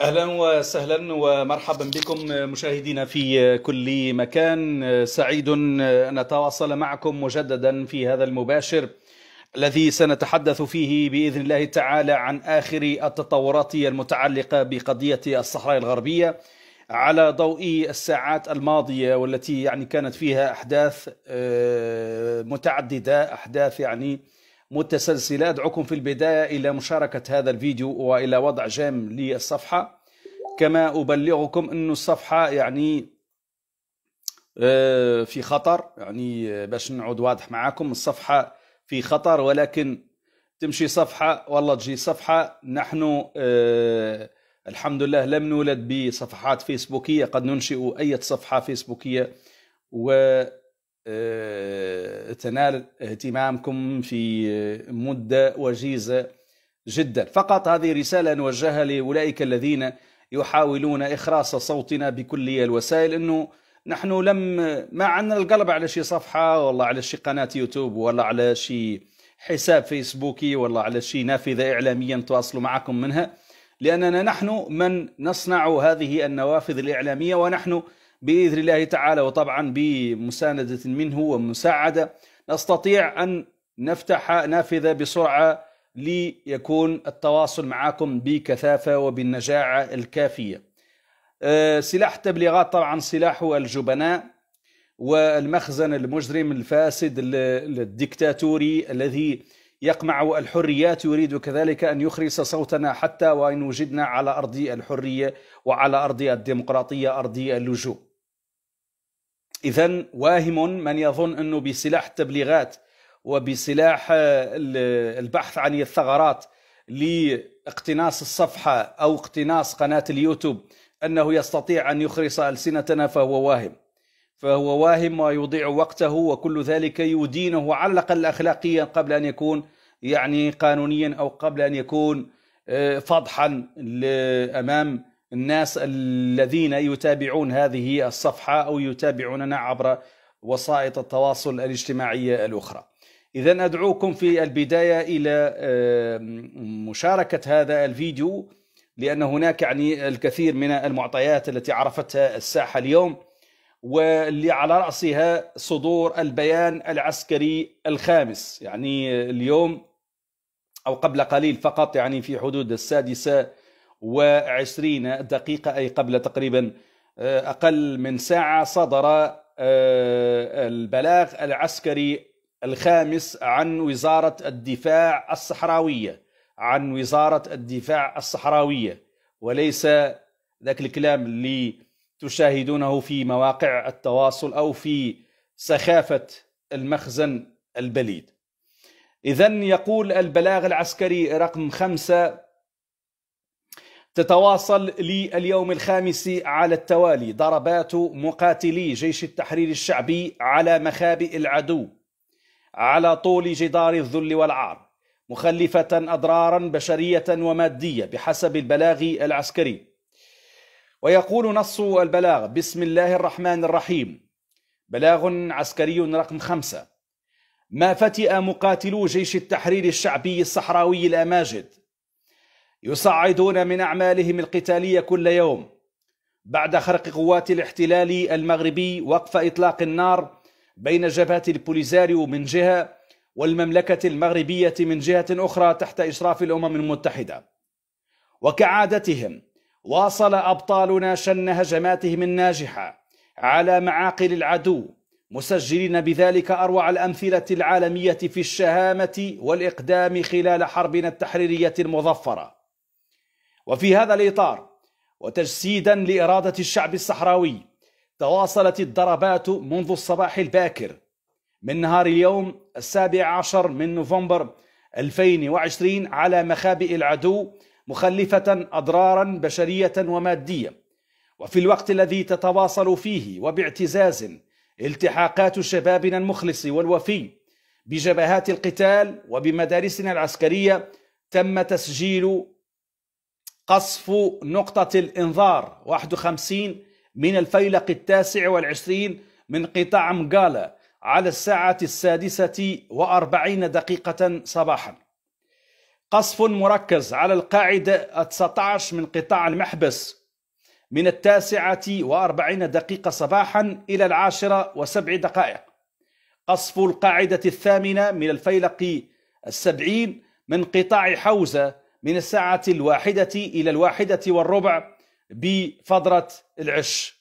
اهلا وسهلا ومرحبا بكم مشاهدينا في كل مكان سعيد ان اتواصل معكم مجددا في هذا المباشر الذي سنتحدث فيه باذن الله تعالى عن اخر التطورات المتعلقه بقضيه الصحراء الغربيه على ضوء الساعات الماضيه والتي يعني كانت فيها احداث آه، متعدده احداث يعني متسلسلة أدعوكم في البداية إلى مشاركة هذا الفيديو وإلى وضع جيم للصفحة كما أبلغكم أن الصفحة يعني آه، في خطر يعني باش نعود واضح معاكم الصفحة في خطر ولكن تمشي صفحة والله تجي صفحة نحن آه، الحمد لله لم نولد بصفحات فيسبوكية قد ننشئ أي صفحة فيسبوكية و آه، تنال اهتمامكم في آه، مدة وجيزة جدا فقط هذه رسالة نوجهها لأولئك الذين يحاولون إخراص صوتنا بكل الوسائل أنه نحن لم ما عندنا القلب على شي صفحة ولا على شي قناة يوتيوب ولا على شي حساب فيسبوكي ولا على شي نافذة إعلامية نتواصل معكم منها لأننا نحن من نصنع هذه النوافذ الإعلامية ونحن باذن الله تعالى وطبعا بمسانده منه ومساعده نستطيع ان نفتح نافذه بسرعه ليكون التواصل معكم بكثافه وبالنجاعه الكافيه. آه، سلاح التبليغات طبعا سلاح الجبناء والمخزن المجرم الفاسد الدكتاتوري الذي يقمع الحريات يريد كذلك ان يخرس صوتنا حتى وان وجدنا على ارض الحريه وعلى ارض الديمقراطيه ارض اللجوء. اذا واهم من يظن انه بسلاح التبليغات وبسلاح البحث عن الثغرات لاقتناص الصفحه او اقتناص قناه اليوتيوب انه يستطيع ان يخرص السنتنا فهو واهم فهو واهم ويضيع وقته وكل ذلك يدينه على الاقل اخلاقيا قبل ان يكون يعني قانونيا او قبل ان يكون آه، فضحا امام الناس الذين يتابعون هذه الصفحة أو يتابعوننا عبر وسائط التواصل الاجتماعية الأخرى إذا أدعوكم في البداية إلى مشاركة هذا الفيديو لأن هناك يعني الكثير من المعطيات التي عرفتها الساحة اليوم واللي على رأسها صدور البيان العسكري الخامس يعني اليوم أو قبل قليل فقط يعني في حدود السادسة وعشرين دقيقة أي قبل تقريبا آه، أقل من ساعة صدر آه، البلاغ العسكري الخامس عن وزارة الدفاع الصحراوية عن وزارة الدفاع الصحراوية وليس ذاك الكلام اللي تشاهدونه في مواقع التواصل أو في سخافة المخزن البليد إذا يقول البلاغ العسكري رقم خمسة تتواصل لليوم الخامس على التوالي ضربات مقاتلي جيش التحرير الشعبي على مخابئ العدو على طول جدار الذل والعار مخلفة أضرارا بشرية ومادية بحسب البلاغ العسكري ويقول نص البلاغ بسم الله الرحمن الرحيم بلاغ عسكري رقم خمسة ما فتئ مقاتلو جيش التحرير الشعبي الصحراوي الأماجد يصعدون من أعمالهم القتالية كل يوم بعد خرق قوات الاحتلال المغربي وقف إطلاق النار بين جبهة البوليزاريو من جهة والمملكة المغربية من جهة أخرى تحت إشراف الأمم المتحدة وكعادتهم واصل أبطالنا شن هجماتهم الناجحة على معاقل العدو مسجلين بذلك أروع الأمثلة العالمية في الشهامة والإقدام خلال حربنا التحريرية المظفرة وفي هذا الإطار وتجسيدا لإرادة الشعب الصحراوي تواصلت الضربات منذ الصباح الباكر من نهار اليوم السابع عشر من نوفمبر 2020 على مخابئ العدو مخلفة أضرارا بشرية ومادية وفي الوقت الذي تتواصل فيه وباعتزاز التحاقات شبابنا المخلص والوفي بجبهات القتال وبمدارسنا العسكرية تم تسجيل قصف نقطة الإنذار 51 من الفيلق التاسع والعشرين من قطاع مقالة على الساعة السادسة وأربعين دقيقة صباحا قصف مركز على القاعدة 19 من قطاع المحبس من التاسعة وأربعين دقيقة صباحا إلى العاشرة وسبع دقائق قصف القاعدة الثامنة من الفيلق السبعين من قطاع حوزة من الساعة الواحدة إلى الواحدة والربع بفضرة العش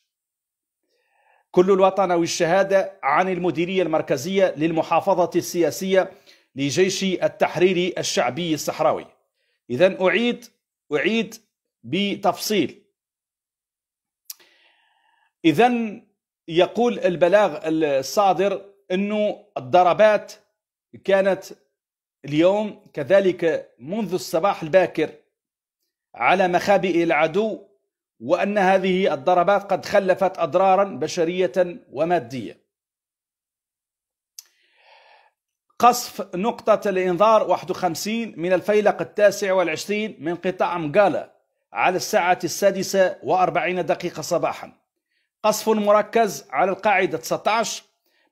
كل الوطن والشهادة عن المديرية المركزية للمحافظة السياسية لجيش التحرير الشعبي الصحراوي إذا أعيد أعيد بتفصيل إذا يقول البلاغ الصادر أنه الضربات كانت اليوم كذلك منذ الصباح الباكر على مخابئ العدو وأن هذه الضربات قد خلفت أضرارا بشرية ومادية قصف نقطة الإنذار 51 من الفيلق التاسع والعشرين من قطاع مقالة على الساعة السادسة وأربعين دقيقة صباحا قصف مركز على القاعدة 19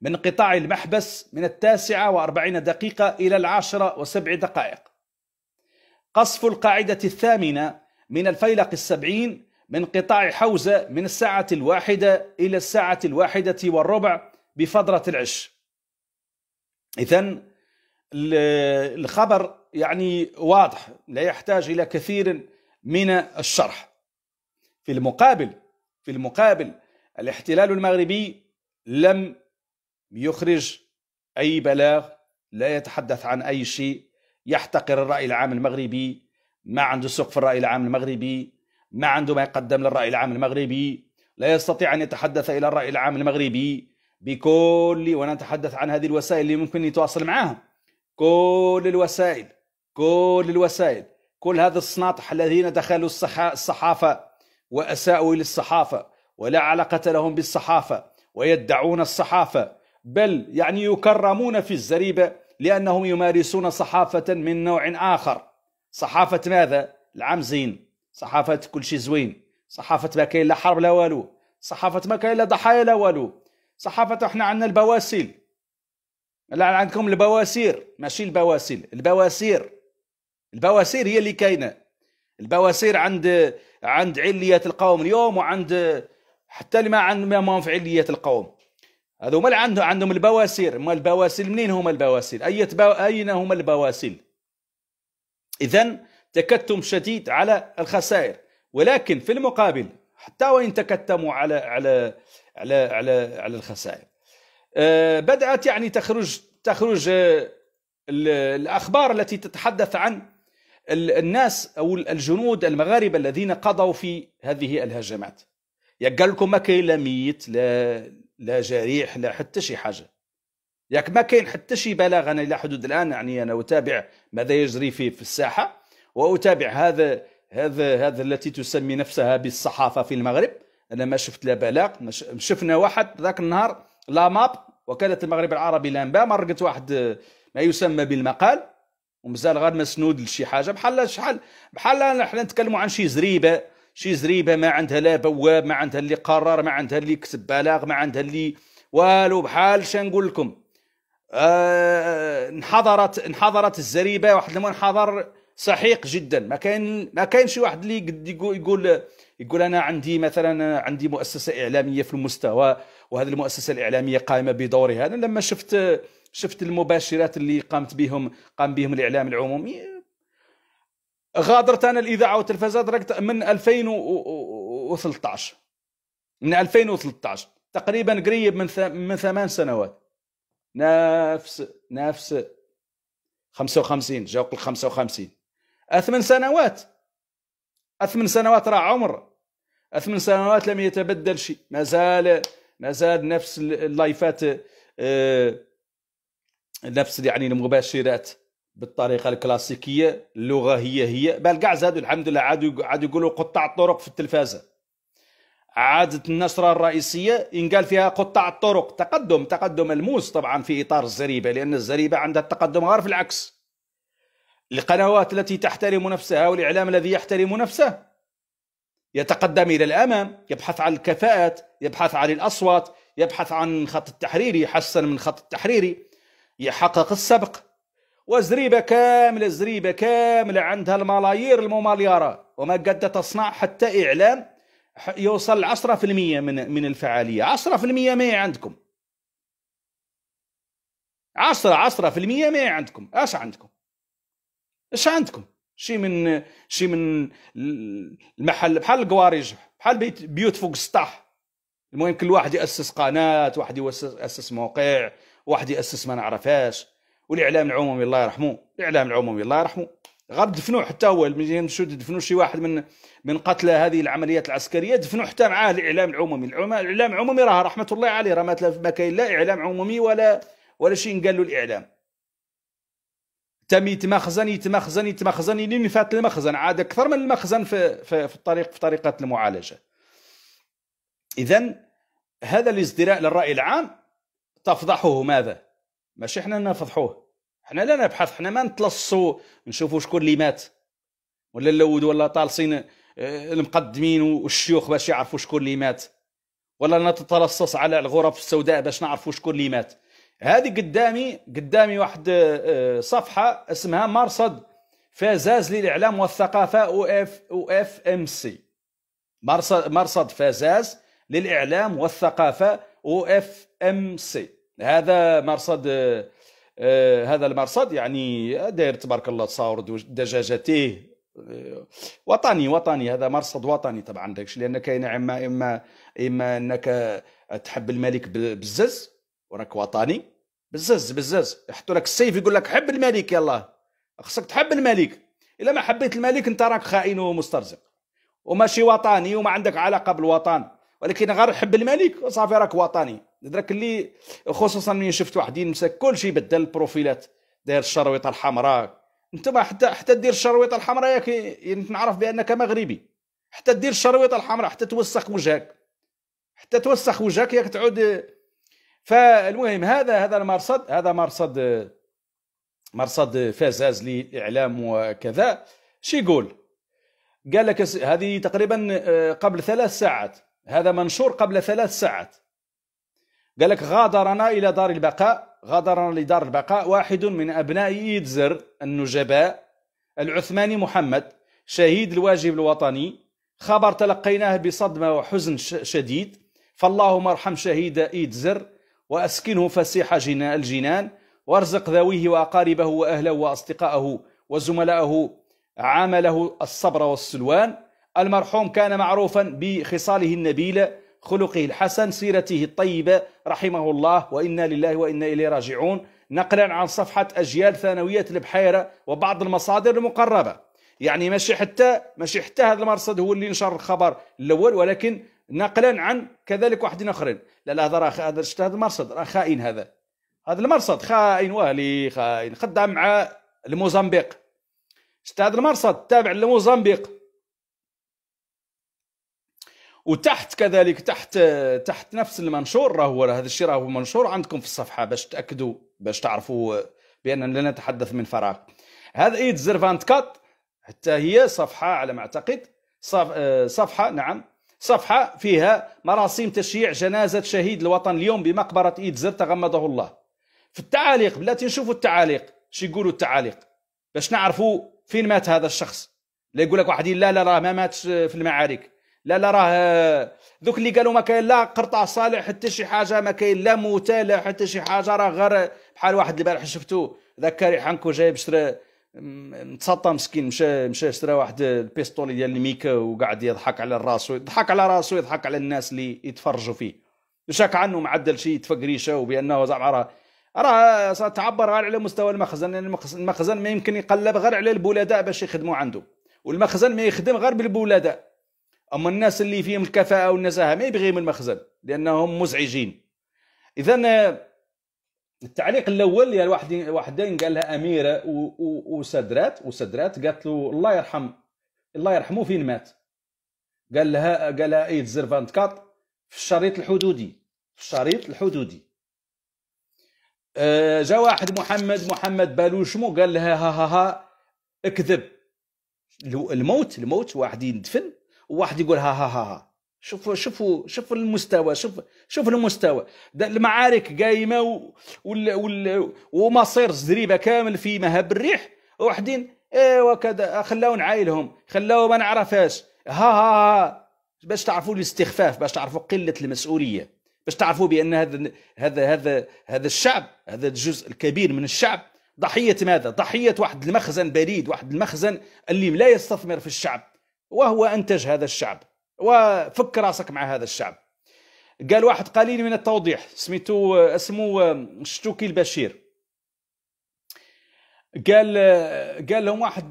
من قطاع المحبس من التاسعة وأربعين دقيقة إلى العاشرة وسبع دقائق قصف القاعدة الثامنة من الفيلق السبعين من قطاع حوزة من الساعة الواحدة إلى الساعة الواحدة والربع بفضرة العش إذا الخبر يعني واضح لا يحتاج إلى كثير من الشرح في المقابل في المقابل الاحتلال المغربي لم يخرج أي بلاغ لا يتحدث عن أي شيء يحتقر الرأي العام المغربي ما عنده سوق في الرأي العام المغربي ما عنده ما يقدم للرأي العام المغربي لا يستطيع أن يتحدث إلى الرأي العام المغربي بكل وأنا أتحدث عن هذه الوسائل اللي ممكن يتواصل معها كل الوسائل كل الوسائل كل هذا الصناطح الذين دخلوا الصحافة وأساءوا للصحافة ولا علاقة لهم بالصحافة ويدعون الصحافة بل يعني يكرمون في الزريبة لأنهم يمارسون صحافة من نوع آخر صحافة ماذا؟ العام زين صحافة كل شيء زوين صحافة ما كاين لا حرب لا والو صحافة ما كاين لا ضحايا لا والو صحافة احنا عندنا البواسيل لا عندكم البواسير ماشي البواسيل البواسير البواسير هي اللي كاينه البواسير عند عند علية القوم اليوم وعند حتى اللي ما عند ما في علية القوم هذوما اللي عندهم عندهم البواسير ما البواسير منين هما البواسير اي بو... اين هما البواسير اذا تكتم شديد على الخسائر ولكن في المقابل حتى وان تكتموا على على على على, على الخسائر آه، بدات يعني تخرج تخرج آه، الاخبار التي تتحدث عن الناس او الجنود المغاربه الذين قضوا في هذه الهجمات يا قال لكم ما كاين لا ميت لا لا جريح لا حتى شي حاجه ياك ما كاين حتى شي بلاغ انا الى حدود الان يعني انا اتابع ماذا يجري في في الساحه واتابع هذا هذا هذا التي تسمي نفسها بالصحافه في المغرب انا ما شفت لا بلاغ شفنا واحد ذاك النهار لا ماب وكاله المغرب العربي الانباء مرقت واحد ما يسمى بالمقال ومازال غير مسنود لشي حاجه بحال شحال بحال حنا نتكلموا عن شي زريبه شي زريبه ما عندها لا بواب ما عندها اللي قرر ما عندها اللي كتب بلاغ ما عندها اللي والو بحال شنقول لكم آه انحضرت انحضرت الزريبه واحد المنحضر سحيق جدا ما كاين ما كاين شي واحد اللي يقول, يقول يقول انا عندي مثلا عندي مؤسسه اعلاميه في المستوى وهذه المؤسسه الاعلاميه قائمه بدورها انا لما شفت شفت المباشرات اللي قامت بهم قام بهم الاعلام العمومي غادرت انا الاذاعه والتلفزه دركت من 2013 من 2013 تقريبا قريب من من ثمان سنوات نفس نفس 55 جاوق ال 55 ثمان سنوات ثمان سنوات راه عمر ثمان سنوات لم يتبدل شيء ما زال ما زال نفس اللايفات آه، نفس يعني المباشرات بالطريقه الكلاسيكيه اللغه هي هي بل كاع زادوا الحمد لله عادوا عادوا يقولوا قطاع الطرق في التلفازه عادت النشرة الرئيسية ينقال فيها قطاع الطرق تقدم تقدم ملموس طبعا في إطار الزريبة لأن الزريبة عندها التقدم غير في العكس القنوات التي تحترم نفسها والإعلام الذي يحترم نفسه يتقدم إلى الأمام يبحث عن الكفاءات يبحث عن الأصوات يبحث عن خط التحريري يحسن من خط التحريري يحقق السبق وزريبة كاملة زريبة كاملة عندها الملايير المماليارة وما قد تصنع حتى إعلام يوصل 10% من من الفعالية 10% ما عندكم 10 10% ما عندكم اش عندكم اش عندكم شي من شي من المحل بحال القوارج بحال بيوت فوق السطح المهم كل واحد ياسس قناه واحد ياسس موقع واحد ياسس ما نعرفهاش والاعلام العمومي الله يرحمه الاعلام العمومي الله يرحمه غير دفنوه حتى هو مشوا دفنوا شي واحد من من قتلى هذه العمليات العسكريه دفنوا حتى معاه الاعلام العمومي الاعلام العمومي راه رحمه الله عليه راه ما كاين لا اعلام عمومي ولا ولا شيء قال له الاعلام تم يتمخزن يتمخزن يتمخزن لين فات المخزن عاد اكثر من المخزن في في, في الطريق في طريقه المعالجه اذا هذا الازدراء للراي العام تفضحه ماذا ماشي حنا نفضحوه حنا لا نبحث حنا ما نتلصوا نشوفوا شكون اللي مات ولا اللود ولا طالصين آه، المقدمين والشيوخ باش يعرفوا شكون اللي مات ولا نتلصص على الغرف السوداء باش نعرفوا شكون اللي مات هذه قدامي قدامي واحد آه، آه، صفحه اسمها مرصد فازاز للاعلام والثقافه او اف او اف ام سي مرصد فازاز للاعلام والثقافه او اف ام سي هذا مرصد آه، هذا المرصد يعني داير تبارك الله تصاور دجاجته آه، وطني وطني هذا مرصد وطني طبعا داكشي لان كاين اما اما اما انك تحب الملك بزز وراك وطني بزز بزز يحطوا لك السيف يقول لك حب الملك يلا خصك تحب الملك الا ما حبيت الملك انت راك خائن ومسترزق وماشي وطني وما عندك علاقه بالوطن ولكن غير حب الملك وصافي راك وطني هذاك اللي خصوصا من شفت واحد مساك كل شيء بدل البروفيلات داير الشرويطه الحمراء انت ما حتى حتى دير الشرويطه الحمراء ياك يعني نعرف بانك مغربي حتى دير الشرويطه الحمراء حتى توسخ وجهك حتى توسخ وجهك ياك تعود فالمهم هذا هذا المرصد هذا مرصد مرصد فازاز للاعلام وكذا شي يقول قال لك هذه تقريبا آه، قبل ثلاث ساعات هذا منشور قبل ثلاث ساعات قال لك غادرنا إلى دار البقاء غادرنا لدار البقاء واحد من أبناء إيدزر النجباء العثماني محمد شهيد الواجب الوطني خبر تلقيناه بصدمة وحزن شديد فاللهم ارحم شهيد إيدزر وأسكنه فسيح الجنان وارزق ذويه وأقاربه وأهله وأصدقائه وزملائه عامله الصبر والسلوان المرحوم كان معروفا بخصاله النبيله خلقه الحسن سيرته الطيبة رحمه الله وإنا لله وإنا إليه راجعون نقلا عن صفحة أجيال ثانوية البحيرة وبعض المصادر المقربة يعني ماشي حتى ماشي حتى هذا المرصد هو اللي نشر الخبر الاول ولكن نقلا عن كذلك واحدين اخرين لا لا هذا راه هذا شفت هذا المرصد راه خائن هذا هذا المرصد خائن وهلي خائن خدام مع الموزمبيق شفت هذا المرصد تابع للموزمبيق وتحت كذلك تحت تحت نفس المنشور راهو هذا الشيء راهو منشور عندكم في الصفحه باش تاكدوا باش تعرفوا باننا لا نتحدث من فراغ هذا ايد زيرفانت 24 حتى هي صفحه على ما اعتقد صفحه نعم صفحه فيها مراسم تشييع جنازه شهيد الوطن اليوم بمقبره ايد زر تغمده الله في التعاليق بلاتي نشوفوا التعاليق شو يقولوا التعاليق باش نعرفوا فين مات هذا الشخص لا يقول لك واحد لا لا راه ما ماتش في المعارك لا لا راه ذوك آه، اللي قالوا ما كاين لا قرطع صالح حتى شي حاجه ما كاين لا موتى لا حتى شي حاجه راه غير بحال واحد البارح شفتو ذاك ريحانكو جايب شرا متسطى مسكين مشى مشى شرا واحد البيستولي ديال الميكا وقعد يضحك على راسو يضحك على راسو يضحك على الناس اللي يتفرجوا فيه شاك عنه معدل شي تفقريشه وبانه زعما راه راه تعبر غير على مستوى المخزن لان المخزن ما يمكن يقلب غير على البولداء باش يخدموا عنده والمخزن ما يخدم غير بالبولداء اما الناس اللي فيهم الكفاءه والنزاهه ما يبغيهم المخزن لانهم مزعجين اذا التعليق الاول يا واحد واحدين قال لها اميره وسدرات وسدرات قالت له الله يرحم الله يرحمه فين مات قال لها قال لها ايد زرفانت كات في الشريط الحدودي في الشريط الحدودي آه، جا واحد محمد محمد بالوشمو قال لها ها ها ها اكذب الموت الموت واحد يندفن وواحد يقول ها ها ها, ها. شوفوا شوفوا شوفوا المستوى شوف شوف المستوى المعارك قايمه و... وال... وال... ومصير الزريبه كامل في مهب الريح وحدين ايوا كذا خلاو نعايلهم خلاو ما نعرفهاش ها ها ها باش تعرفوا الاستخفاف باش تعرفوا قله المسؤوليه باش تعرفوا بان هذا هذا هذا هذا الشعب هذا الجزء الكبير من الشعب ضحيه ماذا؟ ضحيه واحد المخزن بريد واحد المخزن اللي لا يستثمر في الشعب وهو أنتج هذا الشعب وفك راسك مع هذا الشعب قال واحد قليل من التوضيح سميتو اسمه شتوكي البشير قال قال لهم واحد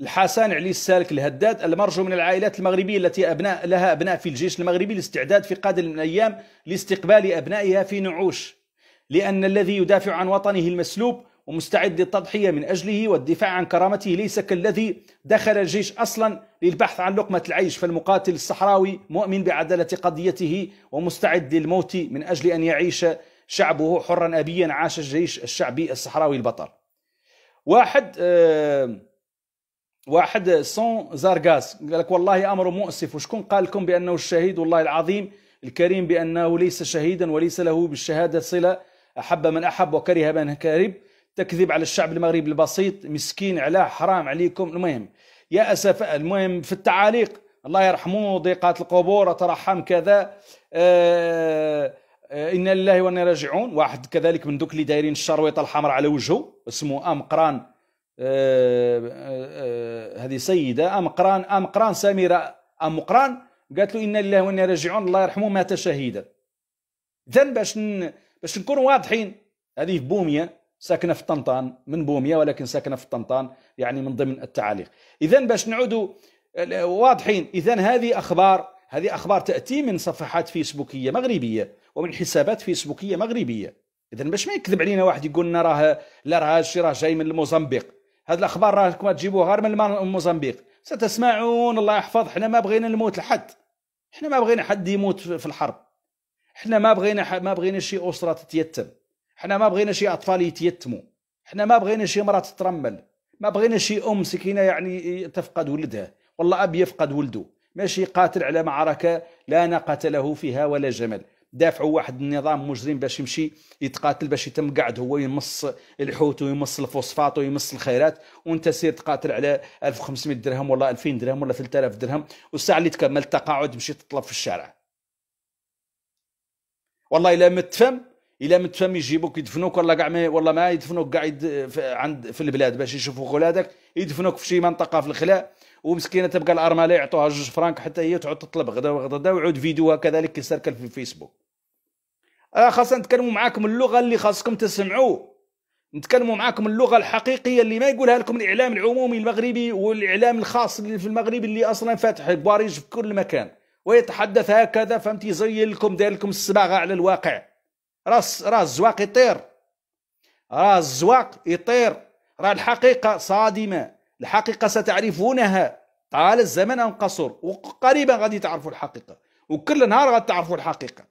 الحسن علي السالك الهداد المرجو من العائلات المغربيه التي ابناء لها ابناء في الجيش المغربي الاستعداد في قادم من الايام لاستقبال ابنائها في نعوش لان الذي يدافع عن وطنه المسلوب ومستعد للتضحية من أجله والدفاع عن كرامته ليس كالذي دخل الجيش أصلا للبحث عن لقمة العيش فالمقاتل الصحراوي مؤمن بعدالة قضيته ومستعد للموت من أجل أن يعيش شعبه حرا أبيا عاش الجيش الشعبي الصحراوي البطل واحد آه واحد سون زارغاس قال لك والله امر مؤسف وشكون قال لكم بانه الشهيد والله العظيم الكريم بانه ليس شهيدا وليس له بالشهاده صله احب من احب وكره من كارب تكذب على الشعب المغربي البسيط مسكين علاه حرام عليكم المهم يا اسف المهم في التعاليق الله يرحمه ضيقات القبور ترحم كذا آه, آه، انا لله وانا راجعون واحد كذلك من دوك اللي دايرين الشرويطه الحمراء على وجهه اسمه ام قران آه، آه، هذه سيده ام قران ام قران سميره ام قران قالت له انا لله وانا راجعون الله يرحمه مات شهيدا اذا باش باش نكونوا واضحين هذه في بوميه ساكنه في طنطان من بوميه ولكن ساكنه في طنطان يعني من ضمن التعاليق اذا باش نعودوا واضحين اذا هذه اخبار هذه اخبار تاتي من صفحات فيسبوكيه مغربيه ومن حسابات فيسبوكيه مغربيه اذا باش ما يكذب علينا واحد يقول لنا راه لا راه شي راه جاي من الموزمبيق هذه الاخبار راكم تجيبوها غير من الموزمبيق ستسمعون الله يحفظ حنا ما بغينا الموت لحد حنا ما بغينا حد يموت في الحرب حنا ما بغينا ما بغينا شي اسره تتيتم حنا ما بغينا شي اطفال يتيتموا حنا ما بغينا شي مراه تترمل ما بغينا شي ام سكينه يعني تفقد ولدها والله اب يفقد ولده ماشي قاتل على معركه لا ناقه له فيها ولا جمل دافعوا واحد النظام مجرم باش يمشي يتقاتل باش يتم قعد هو يمص الحوت ويمص الفوسفات ويمص الخيرات وانت سير تقاتل على 1500 درهم ولا 2000 درهم ولا 3000 درهم والساعه اللي تكمل التقاعد مشي تطلب في الشارع والله الا ما تفهم الا ما تفهم يجيبوك يدفنوك ولا كاع ما ما يدفنوك كاع عند في البلاد باش يشوفوا ولادك يدفنوك في شي منطقه في الخلاء ومسكينه تبقى الارمله يعطوها جوج فرانك حتى هي تعود تطلب غدا وغدا ويعود فيديوها كذلك كيسركل في الفيسبوك آه خاصنا نتكلموا معاكم اللغه اللي خاصكم تسمعوه نتكلموا معاكم اللغه الحقيقيه اللي ما يقولها لكم الاعلام العمومي المغربي والاعلام الخاص اللي في المغرب اللي اصلا فاتح بواريج في كل مكان ويتحدث هكذا فهمتي زي لكم داير لكم الصباغه على الواقع راه راه الزواق يطير راه الزواق يطير راه الحقيقة صادمة الحقيقة ستعرفونها طال الزمن أم قصر وقريبا غادي تعرفوا الحقيقة وكل نهار غتعرفوا الحقيقة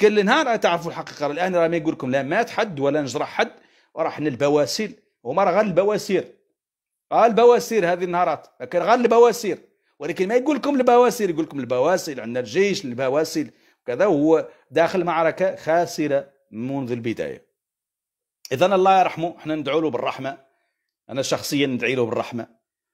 كل نهار غتعرفوا الحقيقة الآن راه ما يقول لكم لا مات حد ولا نجرح حد وراح حنا البواسير هما راه غير البواسير اه البواسير هذه النهارات لكن غير البواسير ولكن ما يقول لكم البواسير يقول لكم البواسير عندنا الجيش البواسير كذا وهو داخل معركه خاسره منذ البدايه اذا الله يرحمه احنا ندعو له بالرحمه انا شخصيا ندعي له بالرحمه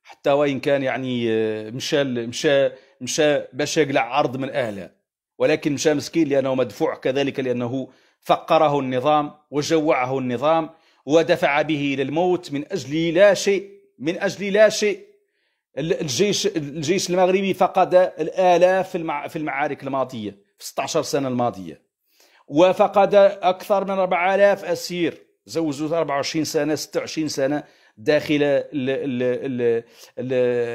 حتى وان كان يعني آه، مشى مشى مشى باش يقلع عرض من اهله ولكن مشى مسكين لانه مدفوع كذلك لانه فقره النظام وجوعه النظام ودفع به الى الموت من اجل لا شيء من اجل لا شيء الجيش الجيش المغربي فقد الالاف في المعارك الماضيه في 16 سنة الماضية وفقد أكثر من 4000 أسير زوجوا 24 سنة 26 سنة داخل الـ الـ الـ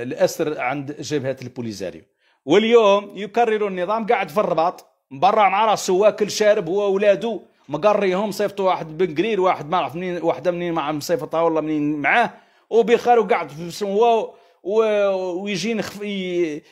الأسر عند جبهة البوليزاريو واليوم يكرر النظام قاعد في الرباط برا مع راسه واكل شارب هو ولاده مقريهم صيفطوا واحد بن قرير واحد ما عرف منين واحده منين مع مسيفطها والله منين معاه وبخير وقعد هو ويجي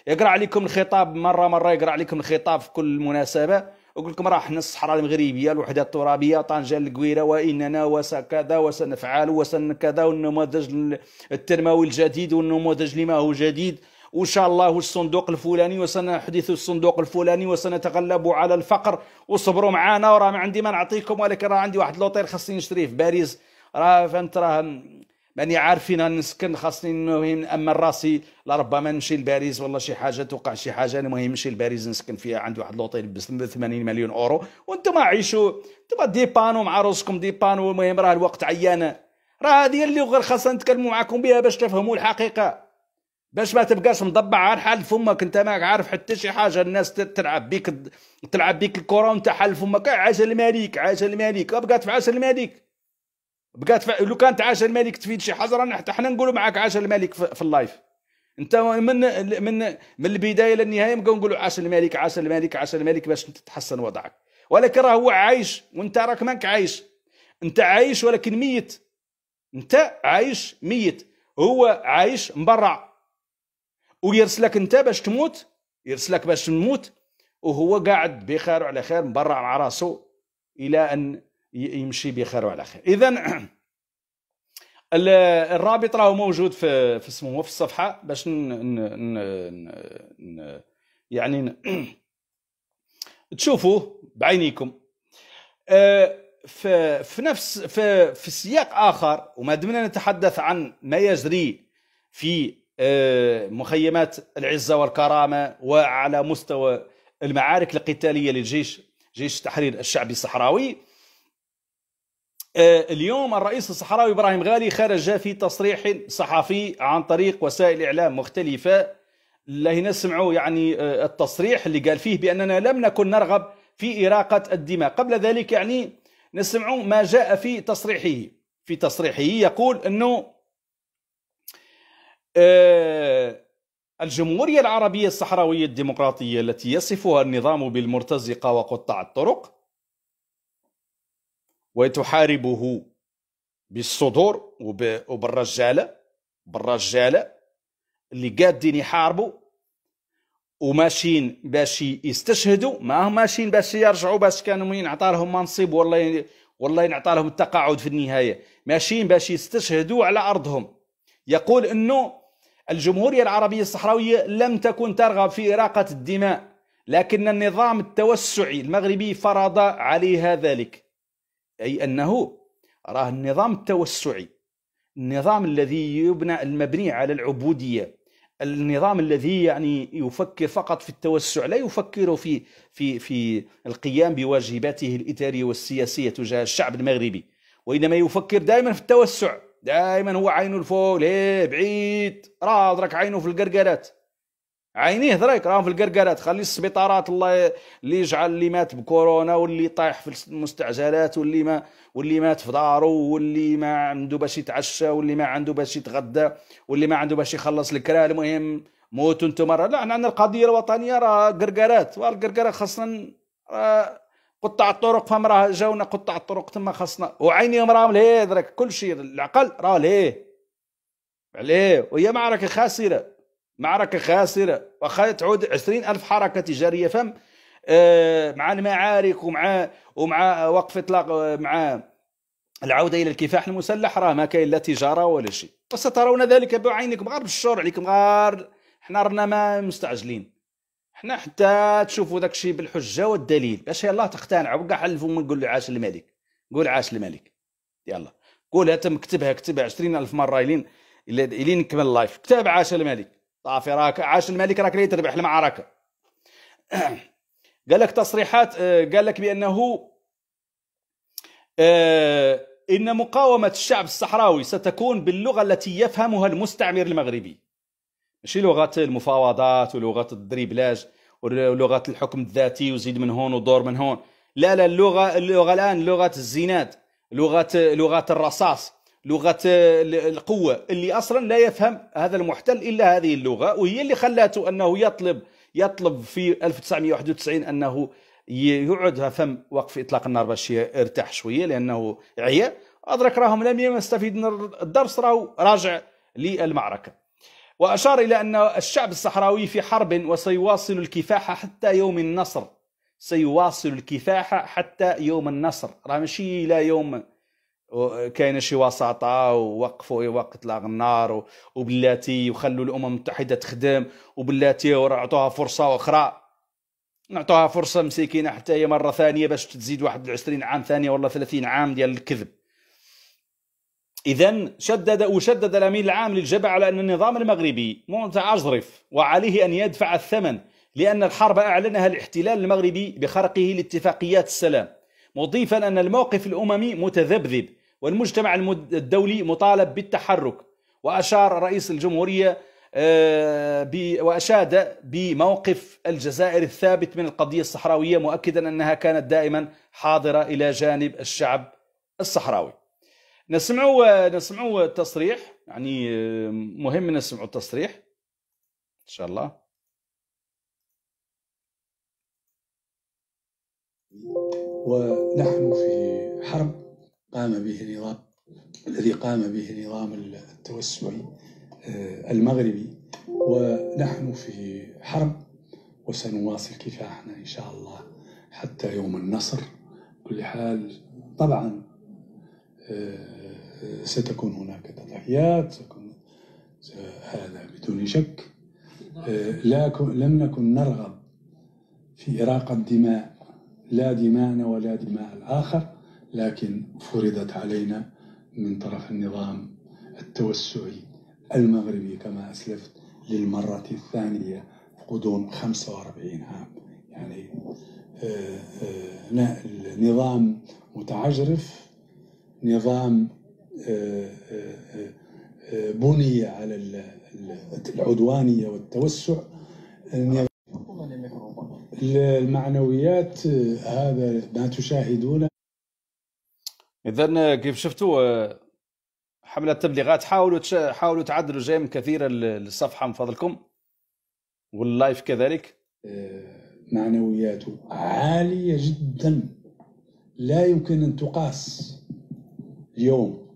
يقرا عليكم الخطاب مره مره يقرا عليكم الخطاب في كل مناسبه يقول لكم راه حنا الصحراء المغربيه الوحده الترابيه طنجه القويره واننا وسكذا وسنفعل وسن كذا والنموذج التنموي الجديد والنموذج لما هو جديد وان شاء الله الصندوق الفلاني وسنحدث الصندوق الفلاني وسنتغلب على الفقر وصبروا معنا وراه ما عندي ما نعطيكم ولكن راه عندي واحد لوطير خاصني نشتريه في باريس راه فهمت راه ماني عارفين نسكن خاصني المهم اما راسي لربما نمشي لباريس والله شي حاجه توقع شي حاجه المهم نمشي لباريس نسكن فيها عند واحد لوطيل ب 80 مليون اورو وانتم عيشوا انتم ديبانو مع روسكم ديبانو المهم راه الوقت عيان راه هذه اللي غير خاصنا نتكلموا معكم بها باش تفهموا الحقيقه باش ما تبقاش مضبع على حال فمك انت ما عارف حتى شي حاجه الناس تلعب بيك تلعب بيك الكره وانت حال فمك عاش الملك عاش الملك بقات في عاش الملك بقات ف... لو كانت عاش الملك تفيد شي حجره حتى حنا نقولوا معاك عاش الملك في, في اللايف انت من من من البدايه للنهايه نبقاو نقولوا عاش الملك عاش الملك عاش الملك باش انت تحسن وضعك ولكن راه هو عايش وانت راك ماك عايش انت عايش ولكن ميت انت عايش ميت هو عايش مبرع ويرسلك انت باش تموت يرسلك باش تموت وهو قاعد بخير وعلى خير مبرع مع راسه الى ان يمشي بخير وعلى خير اذا الرابط راهو موجود في في اسمه في الصفحه باش ن ن ن يعني ن تشوفوه بعينيكم أه، في في نفس في, في سياق اخر وما دمنا نتحدث عن ما يجري في أه، مخيمات العزه والكرامه وعلى مستوى المعارك القتاليه للجيش جيش التحرير الشعبي الصحراوي آه، اليوم الرئيس الصحراوي ابراهيم غالي خرج في تصريح صحفي عن طريق وسائل اعلام مختلفه الذي سمعوا يعني آه، التصريح اللي قال فيه باننا لم نكن نرغب في اراقه الدماء قبل ذلك يعني نسمع ما جاء في تصريحه في تصريحه يقول انه آه، الجمهوريه العربيه الصحراويه الديمقراطيه التي يصفها النظام بالمرتزقه وقطاع الطرق وتحاربه بالصدور وبالرجاله بالرجاله اللي قادين يحاربوا وماشيين باش يستشهدوا ما هم ماشيين باش يرجعوا باش كانوا ينعطى لهم منصب والله والله ينعطى لهم التقاعد في النهايه ماشيين باش يستشهدوا على ارضهم يقول انه الجمهوريه العربيه الصحراويه لم تكن ترغب في اراقه الدماء لكن النظام التوسعي المغربي فرض عليها ذلك أي أنه راه النظام التوسعي النظام الذي يبنى المبني على العبودية النظام الذي يعني يفكر فقط في التوسع لا يفكر في في في القيام بواجباته الإدارية والسياسية تجاه الشعب المغربي وإنما يفكر دائما في التوسع دائما هو عينه الفوق ليه بعيد راه عينه في القرقرات عينيه ذراك راهم في القرقرات خلي السبيطارات الله اللي يجعل اللي مات بكورونا واللي طايح في المستعجلات واللي ما واللي مات في دارو واللي ما عنده باش يتعشى واللي ما عنده باش يتغدى واللي ما عنده باش يخلص الكرا المهم موتوا انتم مره لا احنا عندنا القضيه الوطنيه راه قرقرات والقرقره خاصنا قطع الطرق فم راه جاونا قطع الطرق تما خاصنا وعينيهم راهم ليه درك كل شيء العقل راه ليه عليه وهي معركه خاسره معركة خاسرة تعود عشرين ألف حركة تجارية فم آه، مع المعارك ومع ومع وقف اطلاق آه، مع العودة إلى الكفاح المسلح راه ما كاين لا تجارة ولا شيء وسترون ذلك بعينكم غير بالشور عليكم غير حنا رانا ما مستعجلين حنا حتى تشوفوا ذاك الشيء بالحجة والدليل باش يلاه تقتنعوا وكاع حلفوا نقول له عاش الملك قول عاش الملك يلا قولها تم كتبها كتبها ألف مرة إلين إلين نكمل اللايف كتاب عاش الملك طافي راك عاش الملك راك ليه تربح المعركه قال لك تصريحات آه، قال لك بانه آه، ان مقاومه الشعب الصحراوي ستكون باللغه التي يفهمها المستعمر المغربي ماشي لغه المفاوضات ولغه الدريبلاج ولغه الحكم الذاتي وزيد من هون ودور من هون لا لا اللغه اللغه الان لغه الزينات لغه لغه الرصاص لغه القوه اللي اصلا لا يفهم هذا المحتل الا هذه اللغه وهي اللي خلاته انه يطلب يطلب في 1991 انه يعد فم وقف اطلاق النار باش يرتاح شويه لانه عيا ادرك راهم لم يستفيد من الدرس راهو راجع للمعركه واشار الى ان الشعب الصحراوي في حرب وسيواصل الكفاح حتى يوم النصر سيواصل الكفاح حتى يوم النصر راه ماشي الى يوم كاينه شي وساطه ووقفوا إيه، وقت اطلاق النار وبلاتي وخلوا الامم المتحده تخدم وبلاتي وعطوها فرصه اخرى نعطوها فرصه مسكينه حتى هي مره ثانيه باش تزيد واحد 20 عام ثانيه ولا 30 عام ديال الكذب اذا شدد وشدد الامين العام للجبهه على ان النظام المغربي متعجرف وعليه ان يدفع الثمن لان الحرب اعلنها الاحتلال المغربي بخرقه لاتفاقيات السلام مضيفا ان الموقف الاممي متذبذب والمجتمع الدولي مطالب بالتحرك وأشار رئيس الجمهورية آه، وأشاد بموقف الجزائر الثابت من القضية الصحراوية مؤكدا أنها كانت دائما حاضرة إلى جانب الشعب الصحراوي نسمعوا نسمعوا التصريح يعني آه، مهم نسمعوا التصريح إن شاء الله ونحن في حرب قام به نظام الذي قام به نظام التوسعي آه، المغربي ونحن في حرب وسنواصل كفاحنا إن شاء الله حتى يوم النصر كل حال طبعا آه، ستكون هناك تضحيات هذا بدون شك آه، لم نكن نرغب في إراقة دماء لا دماءنا ولا دماء الآخر لكن فرضت علينا من طرف النظام التوسعي المغربي كما أسلفت للمرة الثانية قدوم 45 عام يعني آه، آه، نظام متعجرف نظام آه، بني على العدوانية والتوسع المعنويات هذا ما تشاهدونه اذا آه، كيف شفتوا آه، حمله التبليغات حاولوا تش... حاولوا تعدلوا جيم كثيرا للصفحه من فضلكم واللايف كذلك آه، معنوياته عاليه جدا لا يمكن ان تقاس اليوم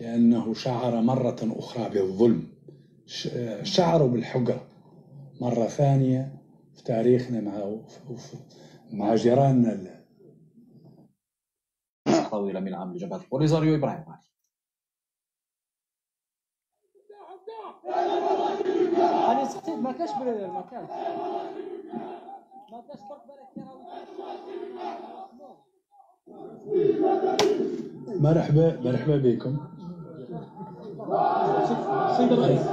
لانه شعر مره اخرى بالظلم شعروا بالحقره مره ثانيه في تاريخنا مع مع جيراننا طويلة من العمل لجبهة البوليزاريو إبراهيم أنا ما كاش بريدر ما كاش ما كاش فرق مرحبا مرحبا بكم سيد الرئيس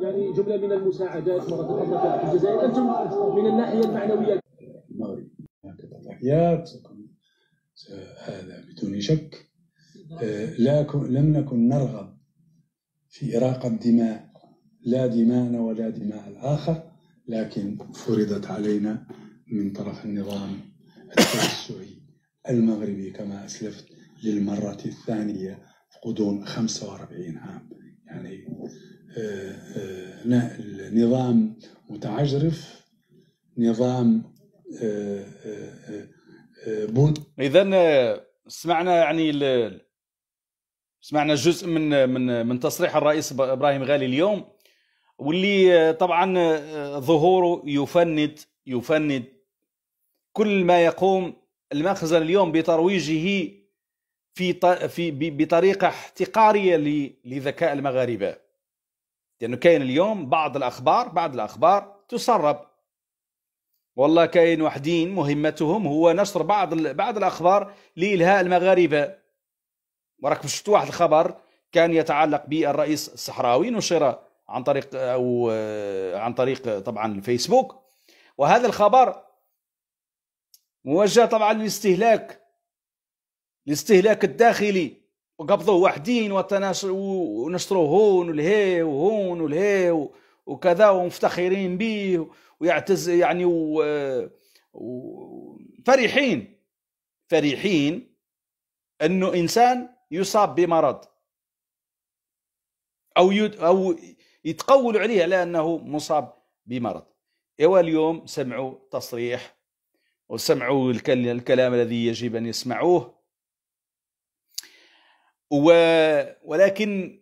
يعني جمله من المساعدات مرة اخرى في الجزائر انتم من الناحيه المعنويه الحياة هذا بدون شك آه، لا لم نكن نرغب في إراقة دماء لا دماءنا ولا دماء الآخر لكن فرضت علينا من طرف النظام التوسعي المغربي كما أسلفت للمرة الثانية في غضون 45 عام يعني آه، آه، نظام متعجرف نظام بود اذا آه، سمعنا يعني سمعنا جزء من من من تصريح الرئيس ابراهيم غالي اليوم واللي آه، طبعا آه، ظهوره يفند يفند كل ما يقوم المخزن اليوم بترويجه في في بطريقه احتقاريه لذكاء المغاربه لانه يعني كاين اليوم بعض الاخبار بعض الاخبار تسرب والله كاين وحدين مهمتهم هو نشر بعض بعض الاخبار لالهاء المغاربه وراكم شفتوا واحد الخبر كان يتعلق بالرئيس الصحراوي نشر عن طريق او آه، عن طريق طبعا الفيسبوك وهذا الخبر موجه طبعا للاستهلاك الاستهلاك الداخلي وقبضوه وحدين ونشروه هون ولهي وهون ولهي وكذا ومفتخرين به ويعتز يعني و... وفرحين فرحين انه انسان يصاب بمرض او او يتقول عليه على انه مصاب بمرض ايوا اليوم سمعوا تصريح وسمعوا الكلام الذي يجب ان يسمعوه ولكن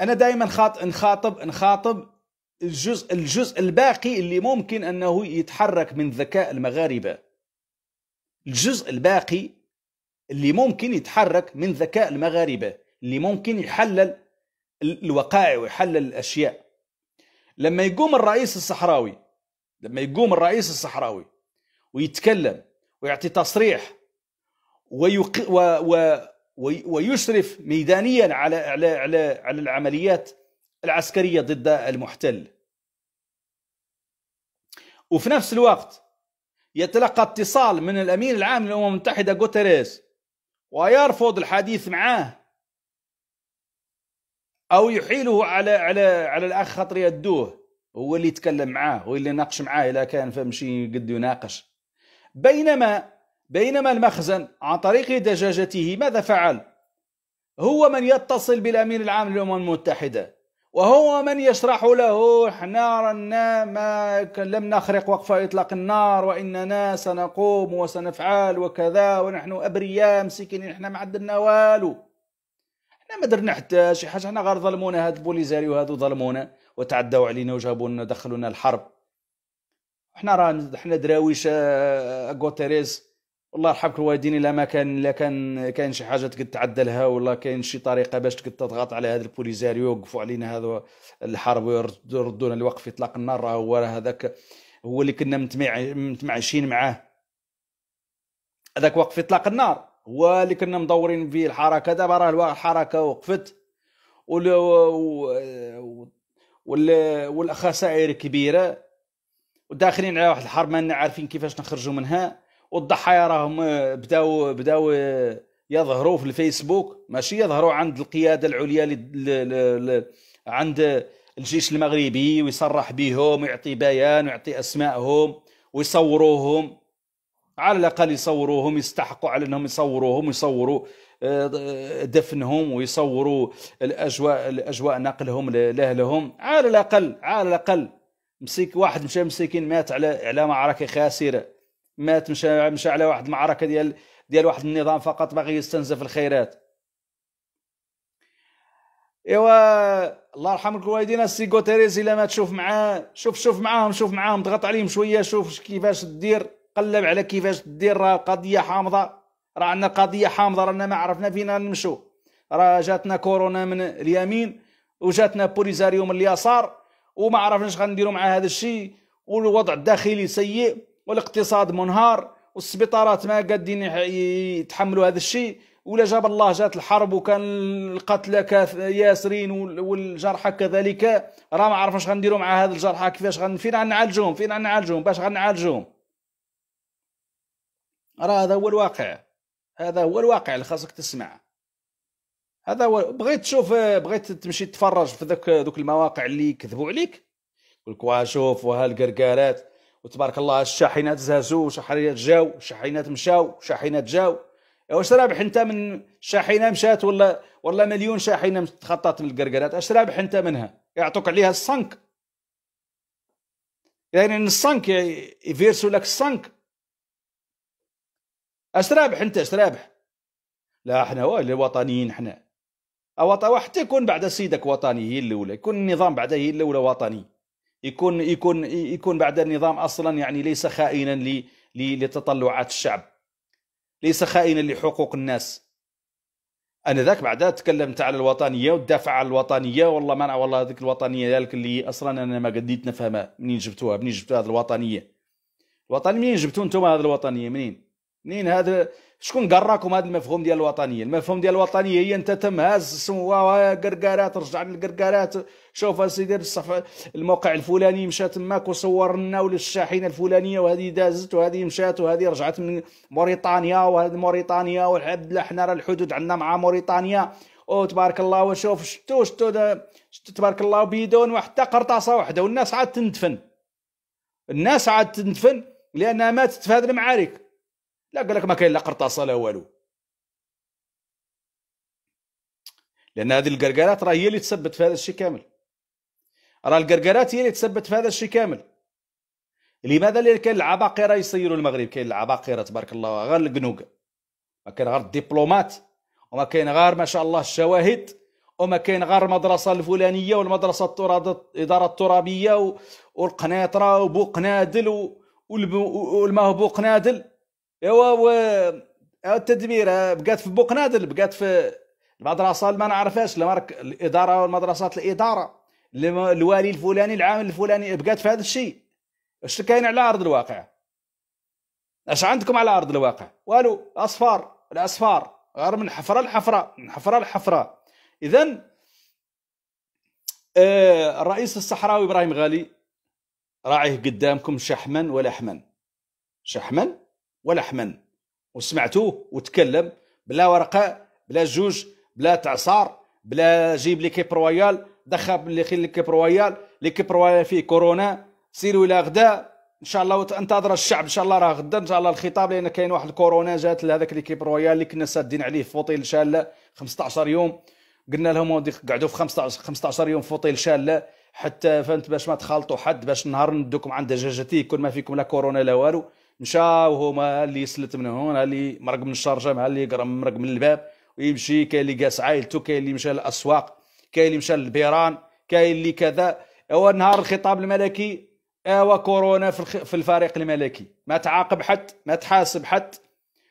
انا دائما نخاطب نخاطب الجزء الجزء الباقي اللي ممكن انه يتحرك من ذكاء المغاربه الجزء الباقي اللي ممكن يتحرك من ذكاء المغاربه اللي ممكن يحلل الوقائع ويحلل الاشياء لما يقوم الرئيس الصحراوي لما يقوم الرئيس الصحراوي ويتكلم ويعطي تصريح ويق... و... و... ويشرف ميدانيا على على على على العمليات العسكريه ضد المحتل وفي نفس الوقت يتلقى اتصال من الامين العام للامم المتحده غوتيريز ويرفض الحديث معاه او يحيله على على على الاخ خاطر يدوه هو اللي يتكلم معاه هو اللي يناقش معاه اذا كان فهم شيء قد يناقش بينما بينما المخزن عن طريق دجاجته ماذا فعل؟ هو من يتصل بالامين العام للامم المتحده وهو من يشرح له رنا ما لم نخرق وقف إطلاق النار وإننا سنقوم وسنفعل وكذا ونحن أبرياء مسكين احنا ما عندنا والو احنا ما درنا حتى شي حاجة احنا غير ظلمونا هاد البوليزاري وهادو ظلمونا وتعداو علينا وجابوا لنا دخلونا الحرب احنا راه احنا دراويش آه، آه، غوتيريز والله يرحمك الوالدين الا ما كان الا كان كاين شي حاجه تقد تعدلها ولا كاين شي طريقه باش تقد تضغط على هذا البوليزاريو يوقفوا علينا هذا الحرب ويردونا الوقف اطلاق النار راه هو هذاك هو اللي كنا متمعشين معاه هذاك وقف اطلاق النار هو اللي كنا مدورين فيه الحركه دابا راه الحركه وقفت وال وال والخسائر كبيره وداخلين على واحد الحرب ما عارفين كيفاش نخرجوا منها والضحايا راهم آه، بداو بداو آه، يظهروا في الفيسبوك ماشي يظهروا عند القياده العليا ل... عند الجيش المغربي ويصرح بهم ويعطي بيان ويعطي اسمائهم ويصوروهم على الاقل يصوروهم يستحقوا على انهم يصوروهم ويصوروا آه، دفنهم ويصوروا الاجواء الاجواء نقلهم لاهلهم على الاقل على الاقل مسيك واحد مشى مسكين مات على على معركه خاسره مات مشى مشى على واحد المعركه ديال ديال واحد النظام فقط باغي يستنزف الخيرات ايوا الله يرحم الوالدين السي غوتيريز الا ما تشوف معاه شوف شوف معاهم شوف معاهم ضغط عليهم شويه شوف كيفاش دير قلب على كيفاش دير راه القضيه حامضه راه عندنا قضيه حامضه رانا ما عرفنا فين نمشوا راه جاتنا كورونا من اليمين وجاتنا بوليزاريو من اليسار وما عرفناش غنديروا مع هذا الشيء والوضع الداخلي سيء والاقتصاد منهار والسبيطارات ما قادين يتحملوا هذا الشيء ولا جاب الله جات الحرب وكان القتلى ياسرين والجرحى كذلك راه ما عرفناش غنديروا مع هذا الجرحى كيفاش غن فين غنعالجهم فين غنعالجهم باش غنعالجهم راه هذا هو الواقع هذا هو الواقع اللي خاصك تسمع هذا هو بغيت تشوف بغيت تمشي تتفرج في ذوك ذوك المواقع اللي يكذبوا عليك يقول لك شوف وها القرقارات وتبارك الله الشاحنات زازو شاحنات جاو شاحنات مشاو شاحنات جاو إيه، واش رابح انت من شاحنه مشات ولا ولا مليون شاحنه تخطات القرقرات اش رابح انت منها يعطوك عليها الصنك يعني الصنك يفيرسوا لك الصنك اش رابح انت اش رابح لا احنا اللي وطنيين احنا أوطا واحد يكون بعد سيدك وطني هي الاولى يكون النظام بعد هي الاولى وطني يكون يكون يكون بعد النظام اصلا يعني ليس خائنا لتطلعات الشعب ليس خائنا لحقوق الناس انا ذاك بعدها تكلمت على الوطنيه والدافع على الوطنيه والله ما أنا والله هذيك الوطنيه ذلك اللي اصلا انا ما قديت نفهمها منين جبتوها منين جبتوا هذه الوطنيه الوطنيه منين جبتوا انتم هذه الوطنيه منين منين هذا شكون قراكم هذا المفهوم ديال الوطنيه المفهوم ديال الوطنيه هي انت هاز سموا قرقارات رجع للقرقارات شوف اسيدي الصف الموقع الفلاني مشى تماك وصور لنا وللشاحنه الفلانيه وهذه دازت وهذه مشات وهذه رجعت من موريتانيا وهذه موريتانيا والحمد لله راه الحدود عندنا مع موريتانيا او تبارك الله وشوف شتو شتو, دا شتو تبارك الله بيدون وحتى قرطاسه وحده والناس عاد تندفن الناس عاد تندفن لانها ماتت في هذه المعارك لا قال لك ما كاين لا قرطاسه لا والو لان هذه القرقرات راه هي اللي تسبت في هذا الشيء كامل راه القرقرات هي اللي تسبت في هذا الشيء كامل لماذا لان كاين العباقره يسيروا المغرب كاين العباقره تبارك الله غير القنوق ما كاين غير الدبلومات وما كاين غير ما شاء الله الشواهد وما كاين غير المدرسه الفلانيه والمدرسه التراب الاداره الترابيه والقنيطره وبو قنادل والمهبو قنادل ايوا و... التدمير آه، بقات في نادل بقات في المدرسه اللي ما نعرفهاش الاداره والمدرسات الاداره الوالي الفلاني العامل الفلاني بقات في هذا الشيء اش كاين على ارض الواقع اش عندكم على ارض الواقع والو اصفار الاصفار غير من حفره لحفره من حفره لحفره اذا آه، الرئيس الصحراوي ابراهيم غالي راعيه قدامكم شحما ولحما شحما ولحما وسمعتوه وتكلم بلا ورقه بلا جوج بلا تعصار بلا جيب ليكيب رويال دخل ليكيب رويال ليكيب رويال فيه كورونا سيروا الى غدا ان شاء الله انتظر الشعب ان شاء الله راه غدا ان شاء الله الخطاب لان كاين واحد الكورونا جات لهذاك ليكيب رويال اللي كنا سادين عليه في فوطيل شاله 15 يوم قلنا لهم قعدوا في 15 15 يوم في فوطيل شاله حتى فهمت باش ما تخالطوا حد باش نهار ندوكم عند دجاجتي يكون ما فيكم لا كورونا لا والو مشى وهما اللي سلت من هنا اللي مرق من الشارجه مع اللي قرم مرق من الباب ويمشي كاين اللي قاس عائلته كاين اللي مشى للاسواق كاين اللي مشى للبيران كاين اللي كذا هو نهار الخطاب الملكي ايوا كورونا في الفريق الملكي ما تعاقب حد ما تحاسب حد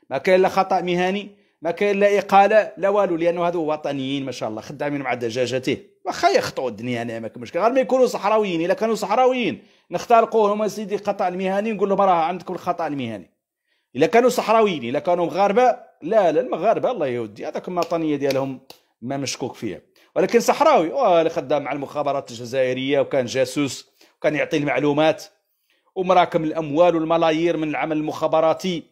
ما كاين لا خطا مهني ما كاين لا اقاله لا والو لانه هذو وطنيين ما شاء الله خدامين مع دجاجته واخا يخطئوا الدنيا انا ماك مشكل غير ما يكونوا صحراويين الا كانوا صحراويين نخترقوهم سيدي الخطا المهني نقول لهم راه عندكم الخطا المهني الا كانوا صحراويين الا كانوا مغاربه لا لا المغاربه الله يودي هذاك الوطنيه ديالهم ما مشكوك فيها ولكن صحراوي اللي خدام مع المخابرات الجزائريه وكان جاسوس وكان يعطي المعلومات ومراكم الاموال والملايير من العمل المخابراتي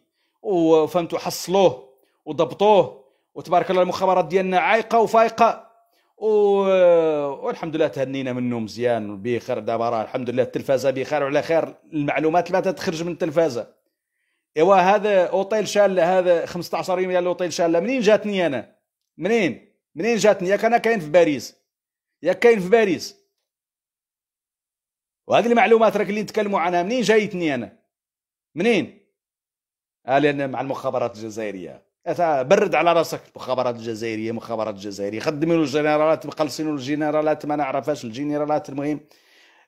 وفهمتوا حصلوه وضبطوه وتبارك الله المخابرات ديالنا عايقه وفايقه و... والحمد لله تهنينا منه مزيان بخير دابا راه الحمد لله التلفازه بخير وعلى خير المعلومات اللي تخرج من التلفازه ايوا هذا اوتيل شاله هذا 15 يوم ديال اوتيل شاله منين جاتني انا منين منين جاتني ياك انا كاين في باريس ياك كاين في باريس وهذه المعلومات راك اللي نتكلموا عنها منين جايتني انا منين قال آه، مع المخابرات الجزائريه برد على راسك المخابرات الجزائريه مخابرات الجزائريه خدمي له الجنرالات مقلصين الجنرالات ما نعرفهاش الجنرالات المهم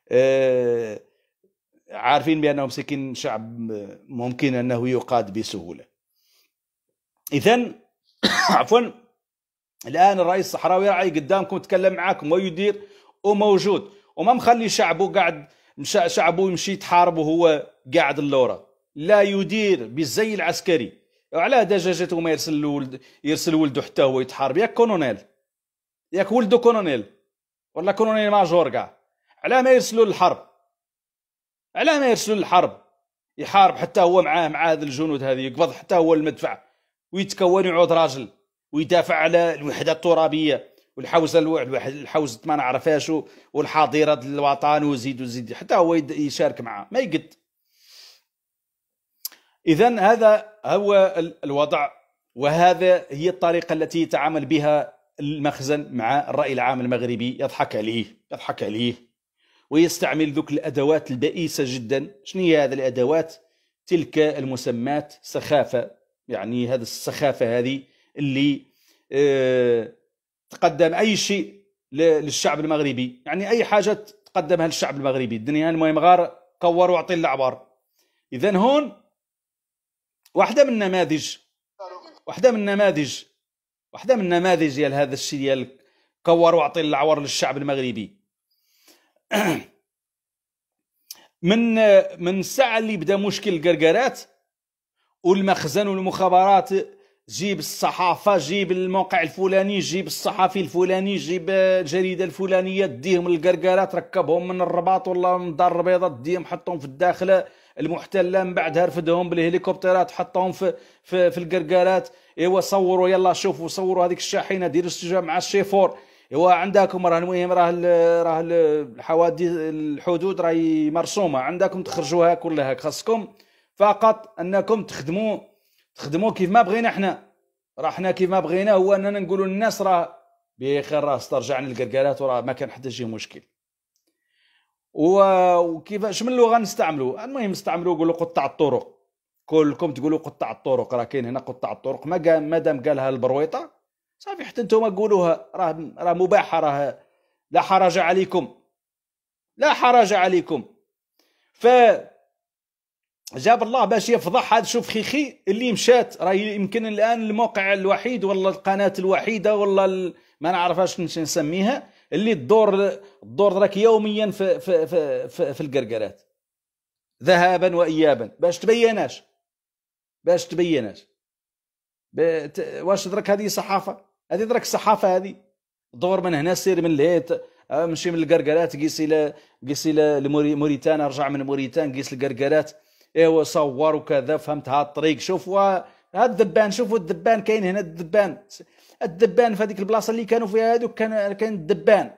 آه عارفين بانه مسكين شعب ممكن انه يقاد بسهوله اذا عفوا الان الرئيس الصحراوي راعي قدامكم تكلم معاكم ويدير وموجود وما مخلي شعبه قاعد شعبه يمشي يتحارب وهو قاعد اللورا لا يدير بالزي العسكري وعلى دجاجته ما يرسل الولد يرسل ولده حتى هو يتحارب ياك كونونيل ياك ولده كونونيل ولا كونونيل ماجور كاع علاه ما يرسلوا للحرب علاه ما يرسلوا للحرب يحارب حتى هو معاه مع هذا الجنود هذه يقبض حتى هو المدفع ويتكون يعود راجل ويدافع على الوحده الترابيه والحوزه الحوزه ما نعرفهاش والحاضره الوطن وزيد وزيد حتى هو يشارك معاه ما يقد إذا هذا هو الوضع وهذا هي الطريقة التي يتعامل بها المخزن مع الرأي العام المغربي يضحك عليه يضحك عليه ويستعمل ذوك الأدوات البئيسة جدا شنو هي هذه الأدوات تلك المسمات سخافة يعني هذه السخافة هذه اللي آه، تقدم أي شيء للشعب المغربي يعني أي حاجة تقدمها للشعب المغربي الدنيا المهم غار كور وعطي العبار إذا هون واحدة من النماذج واحدة من النماذج واحدة من النماذج ديال هذا الشيء ديال كور واعطي العور للشعب المغربي من من الساعة اللي بدا مشكل الكركرات والمخزن والمخابرات جيب الصحافة جيب الموقع الفلاني جيب الصحفي الفلاني جيب الجريدة الفلانية ديهم الكركرات ركبهم من الرباط ولا من الدار البيضاء ديهم حطهم في الداخل المحتله من بعدها رفدهم بالهليكوبترات حطهم في في, في القرقالات ايوا صوروا يلا شوفوا صوروا هذيك الشاحنه ديروا استجابه مع الشيفور ايوا عندكم راه المهم راه راه الحوادث الحدود راهي مرسومه عندكم تخرجوها كلها خاصكم فقط انكم تخدموا تخدموا كيف ما بغينا احنا راه احنا كيف ما بغينا هو اننا نقولوا للناس راه بخير راه استرجعنا القرقالات وراه ما كان حتى شي مشكل وكيفاش من اللغه نستعملوا المهم نستعملوا نقولوا قطع الطرق كلكم تقولوا قطع الطرق راه كاين هنا قطع الطرق ما مادام قالها البرويطه صافي حتى نتوما قولوها راه راه مباحه راه لا حرج عليكم لا حرج عليكم ف جاب الله باش يفضح هذا شوف خيخي اللي مشات راه يمكن الان الموقع الوحيد ولا القناه الوحيده ولا ما نعرفاش نسميها اللي الدور الدور راك يوميا في في في, في, في القرقرات ذهابا وايابا باش تبيناش باش تبيناش واش درك هذه صحافه هذه درك صحافه هذه دور من هنا سير من الهيت آه، مشي من القرقرات قيس الى قيس الى موريتانا رجع من موريتان قيس القرقرات ايوا صور وكذا فهمت ها الطريق شوفوا هاد الدبان شوفوا الدبان كاين هنا الدبان الدبان في هذيك البلاصه اللي كانوا فيها هذوك كان كان الدبان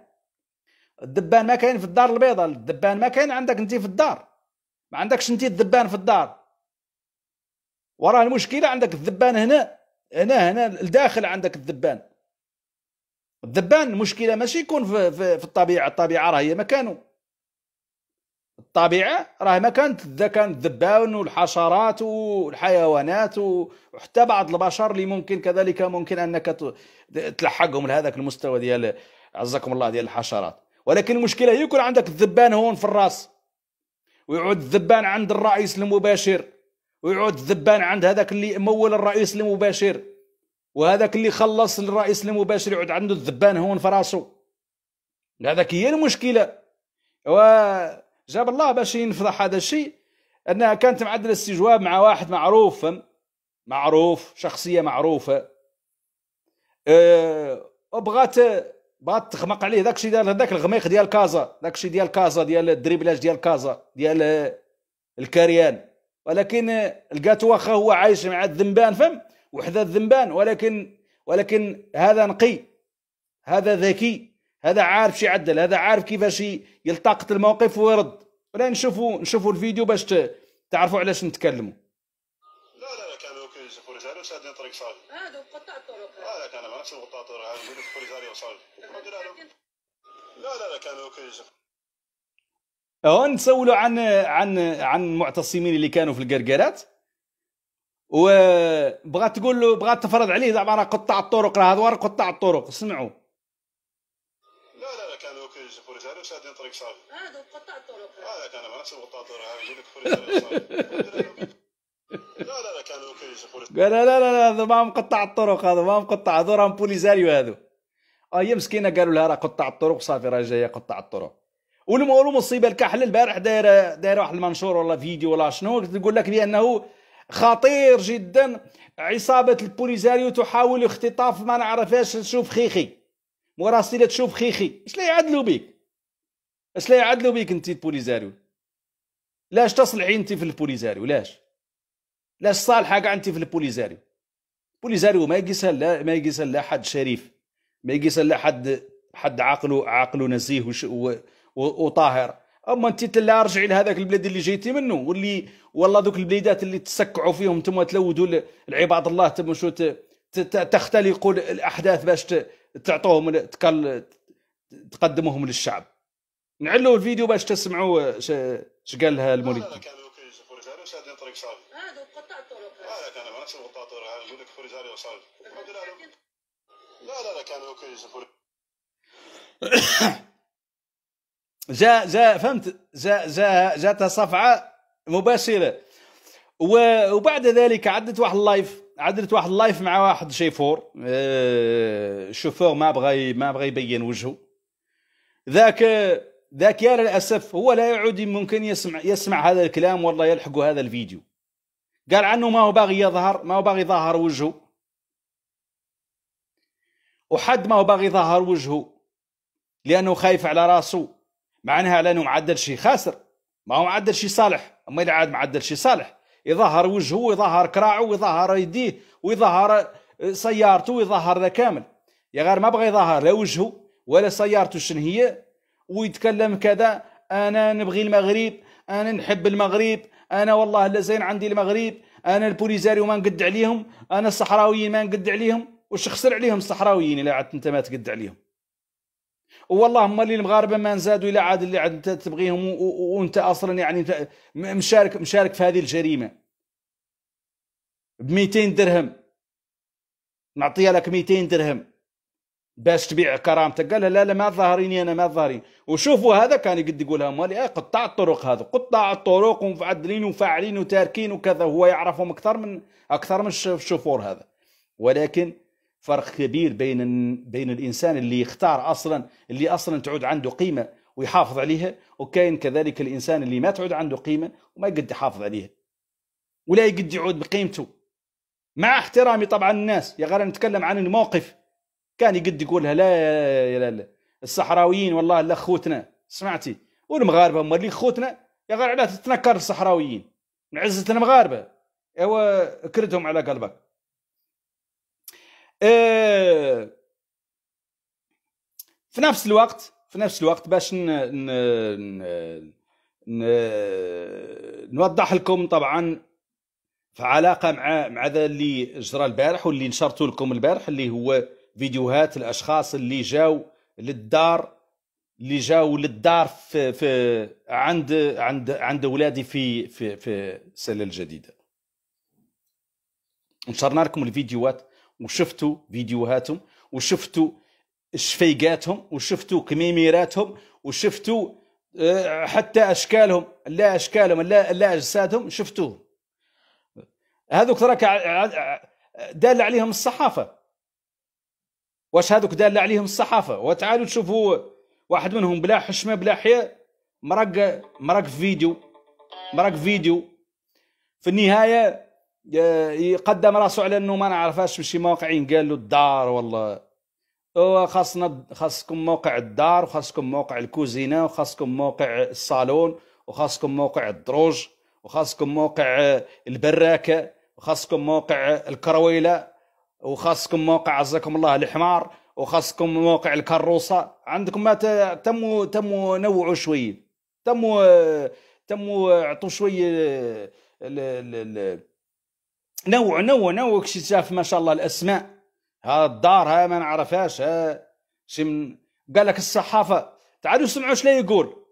الدبان ما كاين في الدار البيضاء الدبان ما كاين عندك انت في الدار ما عندكش انت الدبان في الدار وراه المشكله عندك الدبان هنا هنا هنا الداخل عندك الدبان الدبان المشكله ماشي يكون في, في, في الطبيعه الطبيعه راه هي مكانه الطبيعه راه ما كانت كان الذبان والحشرات والحيوانات وحتى بعض البشر اللي ممكن كذلك ممكن انك تلحقهم لهذاك المستوى ديال عزكم الله ديال الحشرات ولكن المشكله هي يكون عندك الذبان هون في الراس ويعود الذبان عند الرئيس المباشر ويعود الذبان عند هذاك اللي مول الرئيس المباشر وهذاك اللي خلص الرئيس المباشر يعود عنده الذبان هون في راسه هذاك هي المشكله و جاب الله باش ينفضح هذا الشيء انها كانت معدل استجواب مع واحد معروف معروف شخصيه معروفه أه بغات بغات تخمق عليه ذاك الشيء ديال ذاك الغميق ديال كازا ذاك الشيء ديال كازا ديال الدريبلاج ديال كازا ديال أه، الكريان ولكن لقات واخا هو عايش مع الذنبان فهم وحده الذنبان ولكن ولكن هذا نقي هذا ذكي هذا عارف شي يعدل هذا عارف كيفاش يلتقط الموقف ويرد ولا نشوفوا نشوفوا الفيديو باش تعرفوا علاش نتكلموا لا لا لا كانوا كي بوليساريو سادين طريق صافي آه، هادو قطع الطرق لا لا كان ما نعرفش قطع الطرق نقول لك بوليساريو وصافي لا لا لا كانوا كي هون نسولوا عن عن عن المعتصمين اللي كانوا في القرقرات وبغات تقول له بغات تفرض عليه زعما راه قطع الطرق راه هذا قطع الطرق اسمعوا طريق صافي هذا قطع الطرق هذا كان ما قطع الطرق يقول لك لا لا قال لا لا لا هذا ما مقطع الطرق هذا ما مقطع هذا راه بوليزاريو هذو هي آه، مسكينه قالوا لها راه قطع الطرق صافي راه جايه قطع الطرق والمصيبه الكحل البارح دايره دايره واحد المنشور ولا فيديو ولا شنو تقول لك بانه خطير جدا عصابه البوليزاريو تحاول اختطاف ما نعرفهاش تشوف خيخي مراسله تشوف خيخي اش لا يعدلوا بك اش لا يعدلوا بيك انت البوليزاريو لاش تصلحي انت في البوليزاريو لاش لاش صالحه كاع انت في البوليزاريو البوليزاريو ما يقيسها لا ما يقيسها لا حد شريف ما يقيسها لا حد حد عقله عقله نزيه وطاهر اما انت تلا رجعي لهذاك البلاد اللي جيتي منه واللي والله ذوك البلادات اللي تسكعوا فيهم تم تلودوا العباد الله ت تختلقوا الاحداث باش تعطوهم تقدموهم للشعب نعلو الفيديو باش تسمعوا اش قال لها المريد لا كان كي يقول لك شادين طريق صافي هذا قطع الطرق هذا كان انا نشوف قطع الطرق يقول لك فريز عليه صافي لا لا لا كان كي جا جا فهمت جا جا جاتها صفعه مباشره وبعد ذلك عدت واحد اللايف عدت واحد اللايف مع واحد شيفور الشوفور آه، ما بغى ما بغى يبين وجهه ذاك ذاك يا للأسف هو لا يعود ممكن يسمع يسمع هذا الكلام والله يلحقوا هذا الفيديو قال عنه ما هو باغي يظهر ما هو باغي يظهر وجهه وحد ما هو باغي يظهر وجهه لأنه خايف على راسه معناها لأنه معدل شي خاسر ما هو معدل شي صالح أما إذا عاد معدل شي صالح يظهر وجهه ويظهر كراعه ويظهر يديه ويظهر سيارته ويظهر ذا كامل يا غير ما بغى يظهر لا وجهه ولا سيارته شنو هي ويتكلم كذا انا نبغي المغرب انا نحب المغرب انا والله لا زين عندي المغرب انا البوليزاريو ما نقد عليهم انا الصحراويين ما نقد عليهم واش خسر عليهم الصحراويين الا عاد انت ما تقد عليهم والله هما اللي المغاربه ما نزادوا الا عاد اللي عاد انت تبغيهم وانت اصلا يعني مشارك مشارك في هذه الجريمه ب 200 درهم نعطيها لك 200 درهم باش تبيع كرامتك قال لا لا ما ظاهريني انا ما ظاهرين وشوفوا هذا كان يقد يقولها مالي اي آه، قطاع الطرق هذا قطاع الطرق ومعدلين وفاعلين وتاركين وكذا هو يعرفهم اكثر من اكثر من الشوفور هذا ولكن فرق كبير بين بين الانسان اللي يختار اصلا اللي اصلا تعود عنده قيمه ويحافظ عليها وكاين كذلك الانسان اللي ما تعود عنده قيمه وما يقد يحافظ عليها ولا يقد يعود بقيمته مع احترامي طبعا الناس يا غير نتكلم عن الموقف كان يقد يقولها لا يا لا الصحراويين والله لا خوتنا سمعتي والمغاربه هما اللي خوتنا يا غير علاه تتنكر الصحراويين من عزه المغاربه ايوا كردهم على قلبك آه، في نفس الوقت في نفس الوقت باش ن... ن... ن... نوضح لكم طبعا في علاقه مع مع ذا اللي جرى البارح واللي نشرته لكم البارح اللي هو فيديوهات الاشخاص اللي جاو للدار اللي جاو للدار في, في عند عند عند ولادي في في في السله الجديده نشرنا لكم الفيديوهات وشفتوا فيديوهاتهم وشفتوا شفيقاتهم وشفتوا كميميراتهم وشفتوا آه، حتى اشكالهم لا اشكالهم لا لا اجسادهم شفتوه هذوك تراك دال عليهم الصحافه واش هذوك دال عليهم الصحافه وتعالوا تشوفوا واحد منهم بلا حشمه بلا حياء مرق مرق في فيديو مرق فيديو في النهايه آه، يقدم راسه على انه ما نعرفاش مشي موقعين قال له الدار والله خاصنا خاصكم موقع الدار وخاصكم موقع الكوزينه وخاصكم موقع الصالون وخاصكم موقع الدروج وخاصكم موقع البراكه وخاصكم موقع الكرويله وخاصكم موقع عزكم الله الحمار وخاصكم موقع الكروسه عندكم ما تموا تموا نوعوا شويه تموا تموا اعطوا شويه آه، نوع نوع نوع اكتشاف ما شاء الله الاسماء ها الدار ها ما نعرفهاش ها شي من قال لك الصحافه تعالوا سمعوا شنو يقول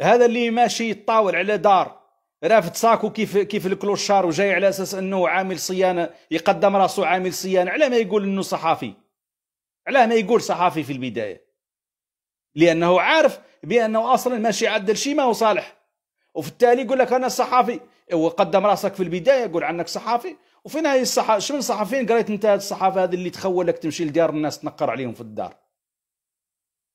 هذا اللي ماشي يطاول على دار رافد ساكو كيف كيف الكلوشار وجاي على اساس انه عامل صيانه يقدم راسه عامل صيانه علاه ما يقول انه صحافي علاه ما يقول صحافي في البدايه لانه عارف بانه اصلا ماشي عدل شيء ما هو صالح وفي التالي يقول لك انا صحافي وقدم راسك في البدايه يقول عنك صحافي وفي نهايه الصحافه شمن صحفيين قريت انت هذه الصحافه هذه اللي تخول لك تمشي لدار الناس تنقر عليهم في الدار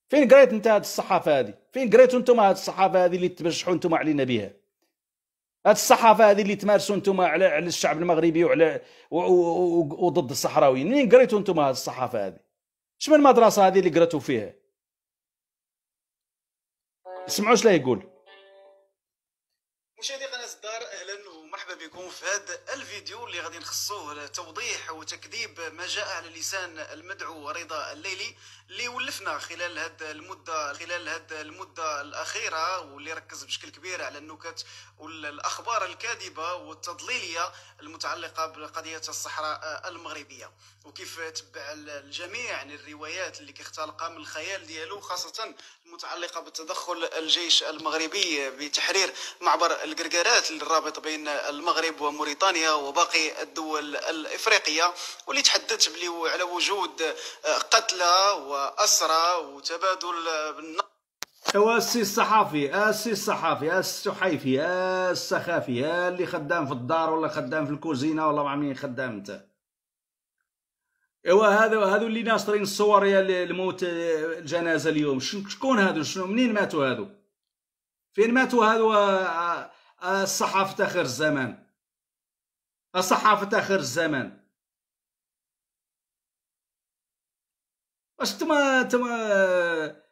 فين قريت انت هذه الصحافه هذه فين قريتوا انتم هذه الصحافه هذه اللي تبشحوا انتم علينا بها هذه الصحافه هذه اللي تمارسوا انتم على على الشعب المغربي وعلى وضد الصحراويين منين قريتوا انتم هذه الصحافه هذه شمن المدرسه هذه اللي قراتوا فيها سمعوا اش لا يقول مشاهدي قناه الدار اهلا مرحبا بكم في هذا الفيديو اللي غادي نخصوه لتوضيح وتكذيب ما جاء على لسان المدعو رضا الليلي اللي ولفنا خلال هذا المده خلال هذا المده الاخيره واللي ركز بشكل كبير على النكت والاخبار الكاذبه والتضليليه المتعلقه بقضيه الصحراء المغربيه وكيف تبع الجميع يعني الروايات اللي كيختلقها من الخيال ديالو خاصه المتعلقه بتدخل الجيش المغربي بتحرير معبر القرقرات الرابط بين المغرب وموريتانيا وباقي الدول الافريقيه واللي تحدثت بلي على وجود آه، قتلى واسرى وتبادل هو السي الصحافي السي الصحافي السحيفي السخافي اللي خدام في الدار ولا خدام في الكوزينه ولا مع مين خدام انت ايوا هذا هذو اللي ناشطين الصور يا الموت آه، الجنازه اليوم شكون هذو شنو منين ماتوا هذو فين ماتوا هذو آه، الصحافة آخر الزمان الصحافة آخر الزمان واش تما تما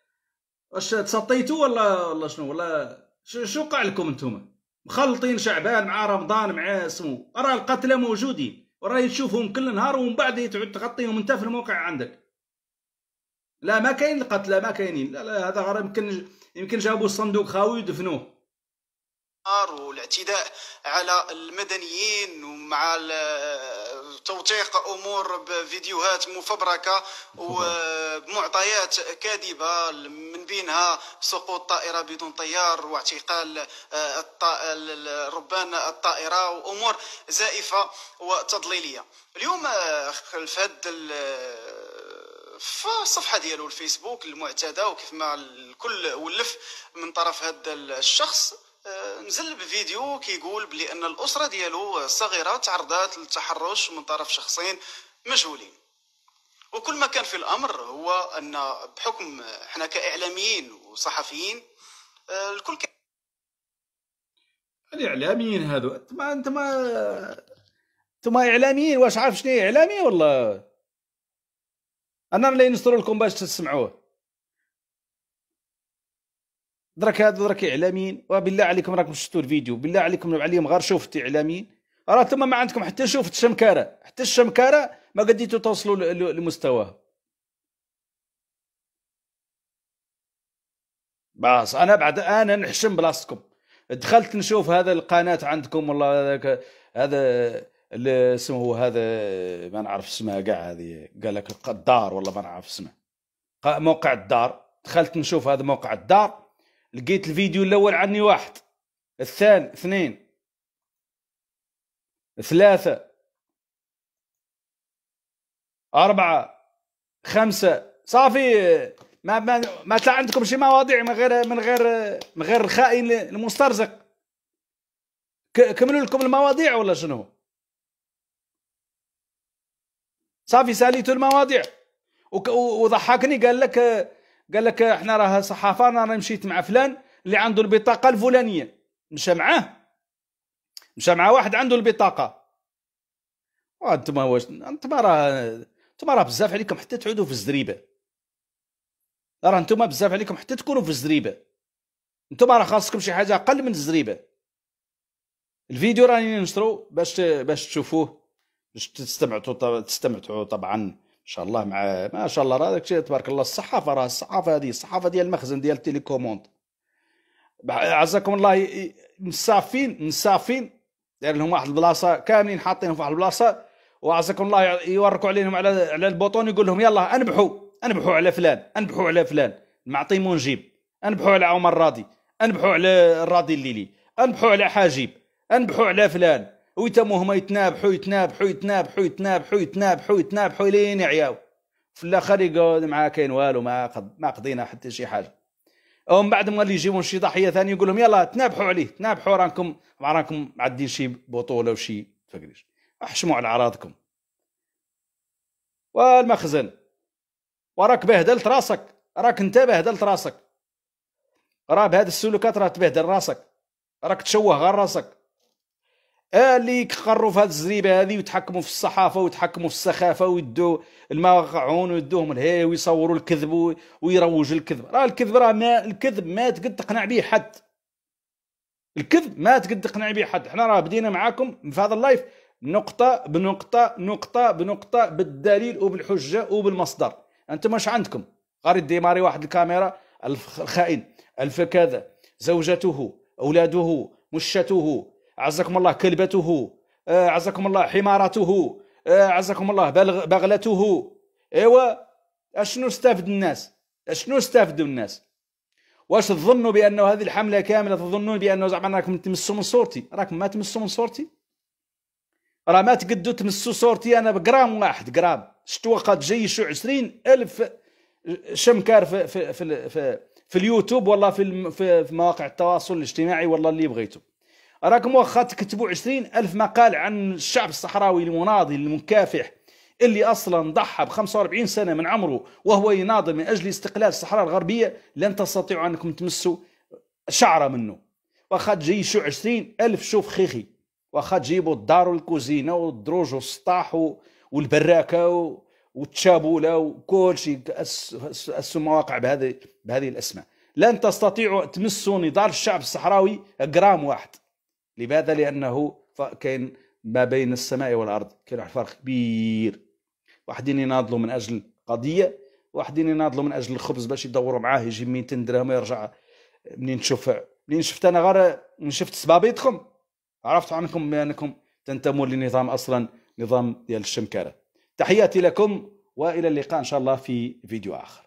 واش تسطيتو ولا ولا شنو ولا شو وقع لكم نتوما مخلطين شعبان مع رمضان مع سمو راه القتلى موجودين وراي تشوفهم كل نهار ومن بعد تعود تغطيهم انت في الموقع عندك لا ما كاين القتلى ما كاينين لا, لا هذا غير يمكن يمكن جابوا الصندوق خاوي ودفنوه والاعتداء على المدنيين ومع توثيق امور بفيديوهات مفبركه وبمعطيات كاذبه من بينها سقوط طائره بدون طيار واعتقال آه، ربان الطائره وامور زائفه وتضليليه اليوم آه، خلف هذا في الصفحه ديالو الفيسبوك المعتاده وكيف ما الكل ولف من طرف هذا الشخص آه، نزل بفيديو كيقول بلي ان الاسره ديالو الصغيره تعرضات للتحرش من طرف شخصين مجهولين وكل ما كان في الامر هو ان بحكم حنا كاعلاميين وصحفيين آه، الكل كان الاعلاميين هادو انتما انتما انتما اعلاميين واش عارف شنو اعلامي ولا انا اللي نصر لكم باش تسمعوه درك هذا درك اعلاميين وبالله عليكم راكم شفتوا الفيديو بالله عليكم عليهم غير شوفت اعلاميين راه ثم ما عندكم حتى شفت الشمكاره حتى الشمكاره ما قديتوا توصلوا لمستواه باص انا بعد انا نحشم بلاصتكم دخلت نشوف هذا القناه عندكم والله هذاك هذا اسمه هذا ما نعرف اسمها كاع هذه قال لك الدار والله ما نعرف اسمها موقع الدار دخلت نشوف هذا موقع الدار لقيت الفيديو الاول عني واحد الثاني اثنين ثلاثة أربعة خمسة صافي ما ما ما طلع عندكم شي مواضيع من غير من غير من غير الخائن المسترزق كملوا لكم المواضيع ولا شنو صافي ساليتوا المواضيع وضحكني قال لك قال لك احنا راه صحافه انا مشيت مع فلان اللي عنده البطاقه الفلانيه مشى معاه مشى مع واحد عنده البطاقه وانتم واش انتم راه انتم راه بزاف عليكم حتى تعودوا في الزريبه راه انتم بزاف عليكم حتى تكونوا في الزريبه انتم راه خاصكم شي حاجه اقل من الزريبه الفيديو راني نشرو باش باش تشوفوه باش تستمعوا تستمتعوا طبعا ان شاء الله مع ما شاء الله راه داكشي تبارك الله الصحافه راه الصحافه هذه الصحافه ديال المخزن ديال التيليكوموند عزكم الله مسافين مسافين داير لهم واحد البلاصه كاملين حاطينهم في واحد البلاصه وعزكم الله يوركوا عليهم على على البوطون يقول لهم يلا انبحوا انبحوا على فلان انبحوا على فلان معطي منجيب انبحوا على عمر راضي انبحوا على الراضي الليلي انبحوا على حاجيب انبحوا على فلان ويتموا هما يتنابحوا يتنابحوا يتنابحوا يتنابحوا يتنابحوا يتنابحوا لين يعياو في الاخر يقعد معاه كاين والو ما قد ما قضينا حتى شي حاجه ومن بعد ما اللي يجيبون شي ضحيه ثانيه يقول لهم يلا تنابحوا عليه تنابحوا راكم راكم معدين شي بطوله وشي فكريش احشموا على اعراضكم والمخزن وراك بهدلت راسك راك انت بهدلت راسك راه بهذا السلوكات راه تبهدل راسك راك تشوه غير راسك آه، اللي يخروا في هذه الزريبه هذه ويتحكموا في الصحافه ويتحكموا في السخافه ويدوا الموقعون ويدوهم الهي ويصوروا الكذب ويروجوا الكذب راه الكذب راه ما الكذب ما تقد تقنع به حد الكذب ما تقد تقنع به حد احنا راه بدينا معاكم في هذا اللايف نقطة بنقطة نقطة بنقطة بالدليل وبالحجة وبالمصدر انتم واش عندكم غير ديماري واحد الكاميرا الخائن الف كذا زوجته اولاده مشته عزكم الله كلبته آه، عزكم الله حمارته آه، عزكم الله بغلته ايوا اشنو استفد الناس اشنو استفدوا الناس واش تظنوا بان هذه الحمله كامله تظنون بانه زعما راكم تمسوا من صورتي راكم ما تمسوا من صورتي راه ما تقدوا تمسوا صورتي انا بجرام واحد جرام شتوا قد جيشوا عشرين الف شمكار في في في, في, في اليوتيوب والله في, في مواقع التواصل الاجتماعي والله اللي بغيتو راكم واخا تكتبوا عشرين ألف مقال عن الشعب الصحراوي المناضل المكافح اللي اصلا ضحى ب 45 سنه من عمره وهو يناضل من اجل استقلال الصحراء الغربيه لن تستطيعوا انكم تمسوا شعره منه واخا تجيشوا عشرين الف شوف خيخي واخا تجيبوا الدار والكوزينه والدروج والسطاح والبراكه والتشابوله وكل شيء اسسوا مواقع بهذه بهذه الاسماء لن تستطيعوا تمسوا نضال الشعب الصحراوي جرام واحد لماذا لانه كاين ما بين السماء والارض كاين واحد الفرق كبير واحدين يناضلوا من اجل قضيه واحدين يناضلوا من اجل الخبز باش يدوروا معاه يجي 200 درهم ويرجع منين تشوف منين شفت انا غير شفت سبابيتكم عرفت عنكم بانكم تنتمون لنظام اصلا نظام ديال الشمكاره تحياتي لكم والى اللقاء ان شاء الله في فيديو اخر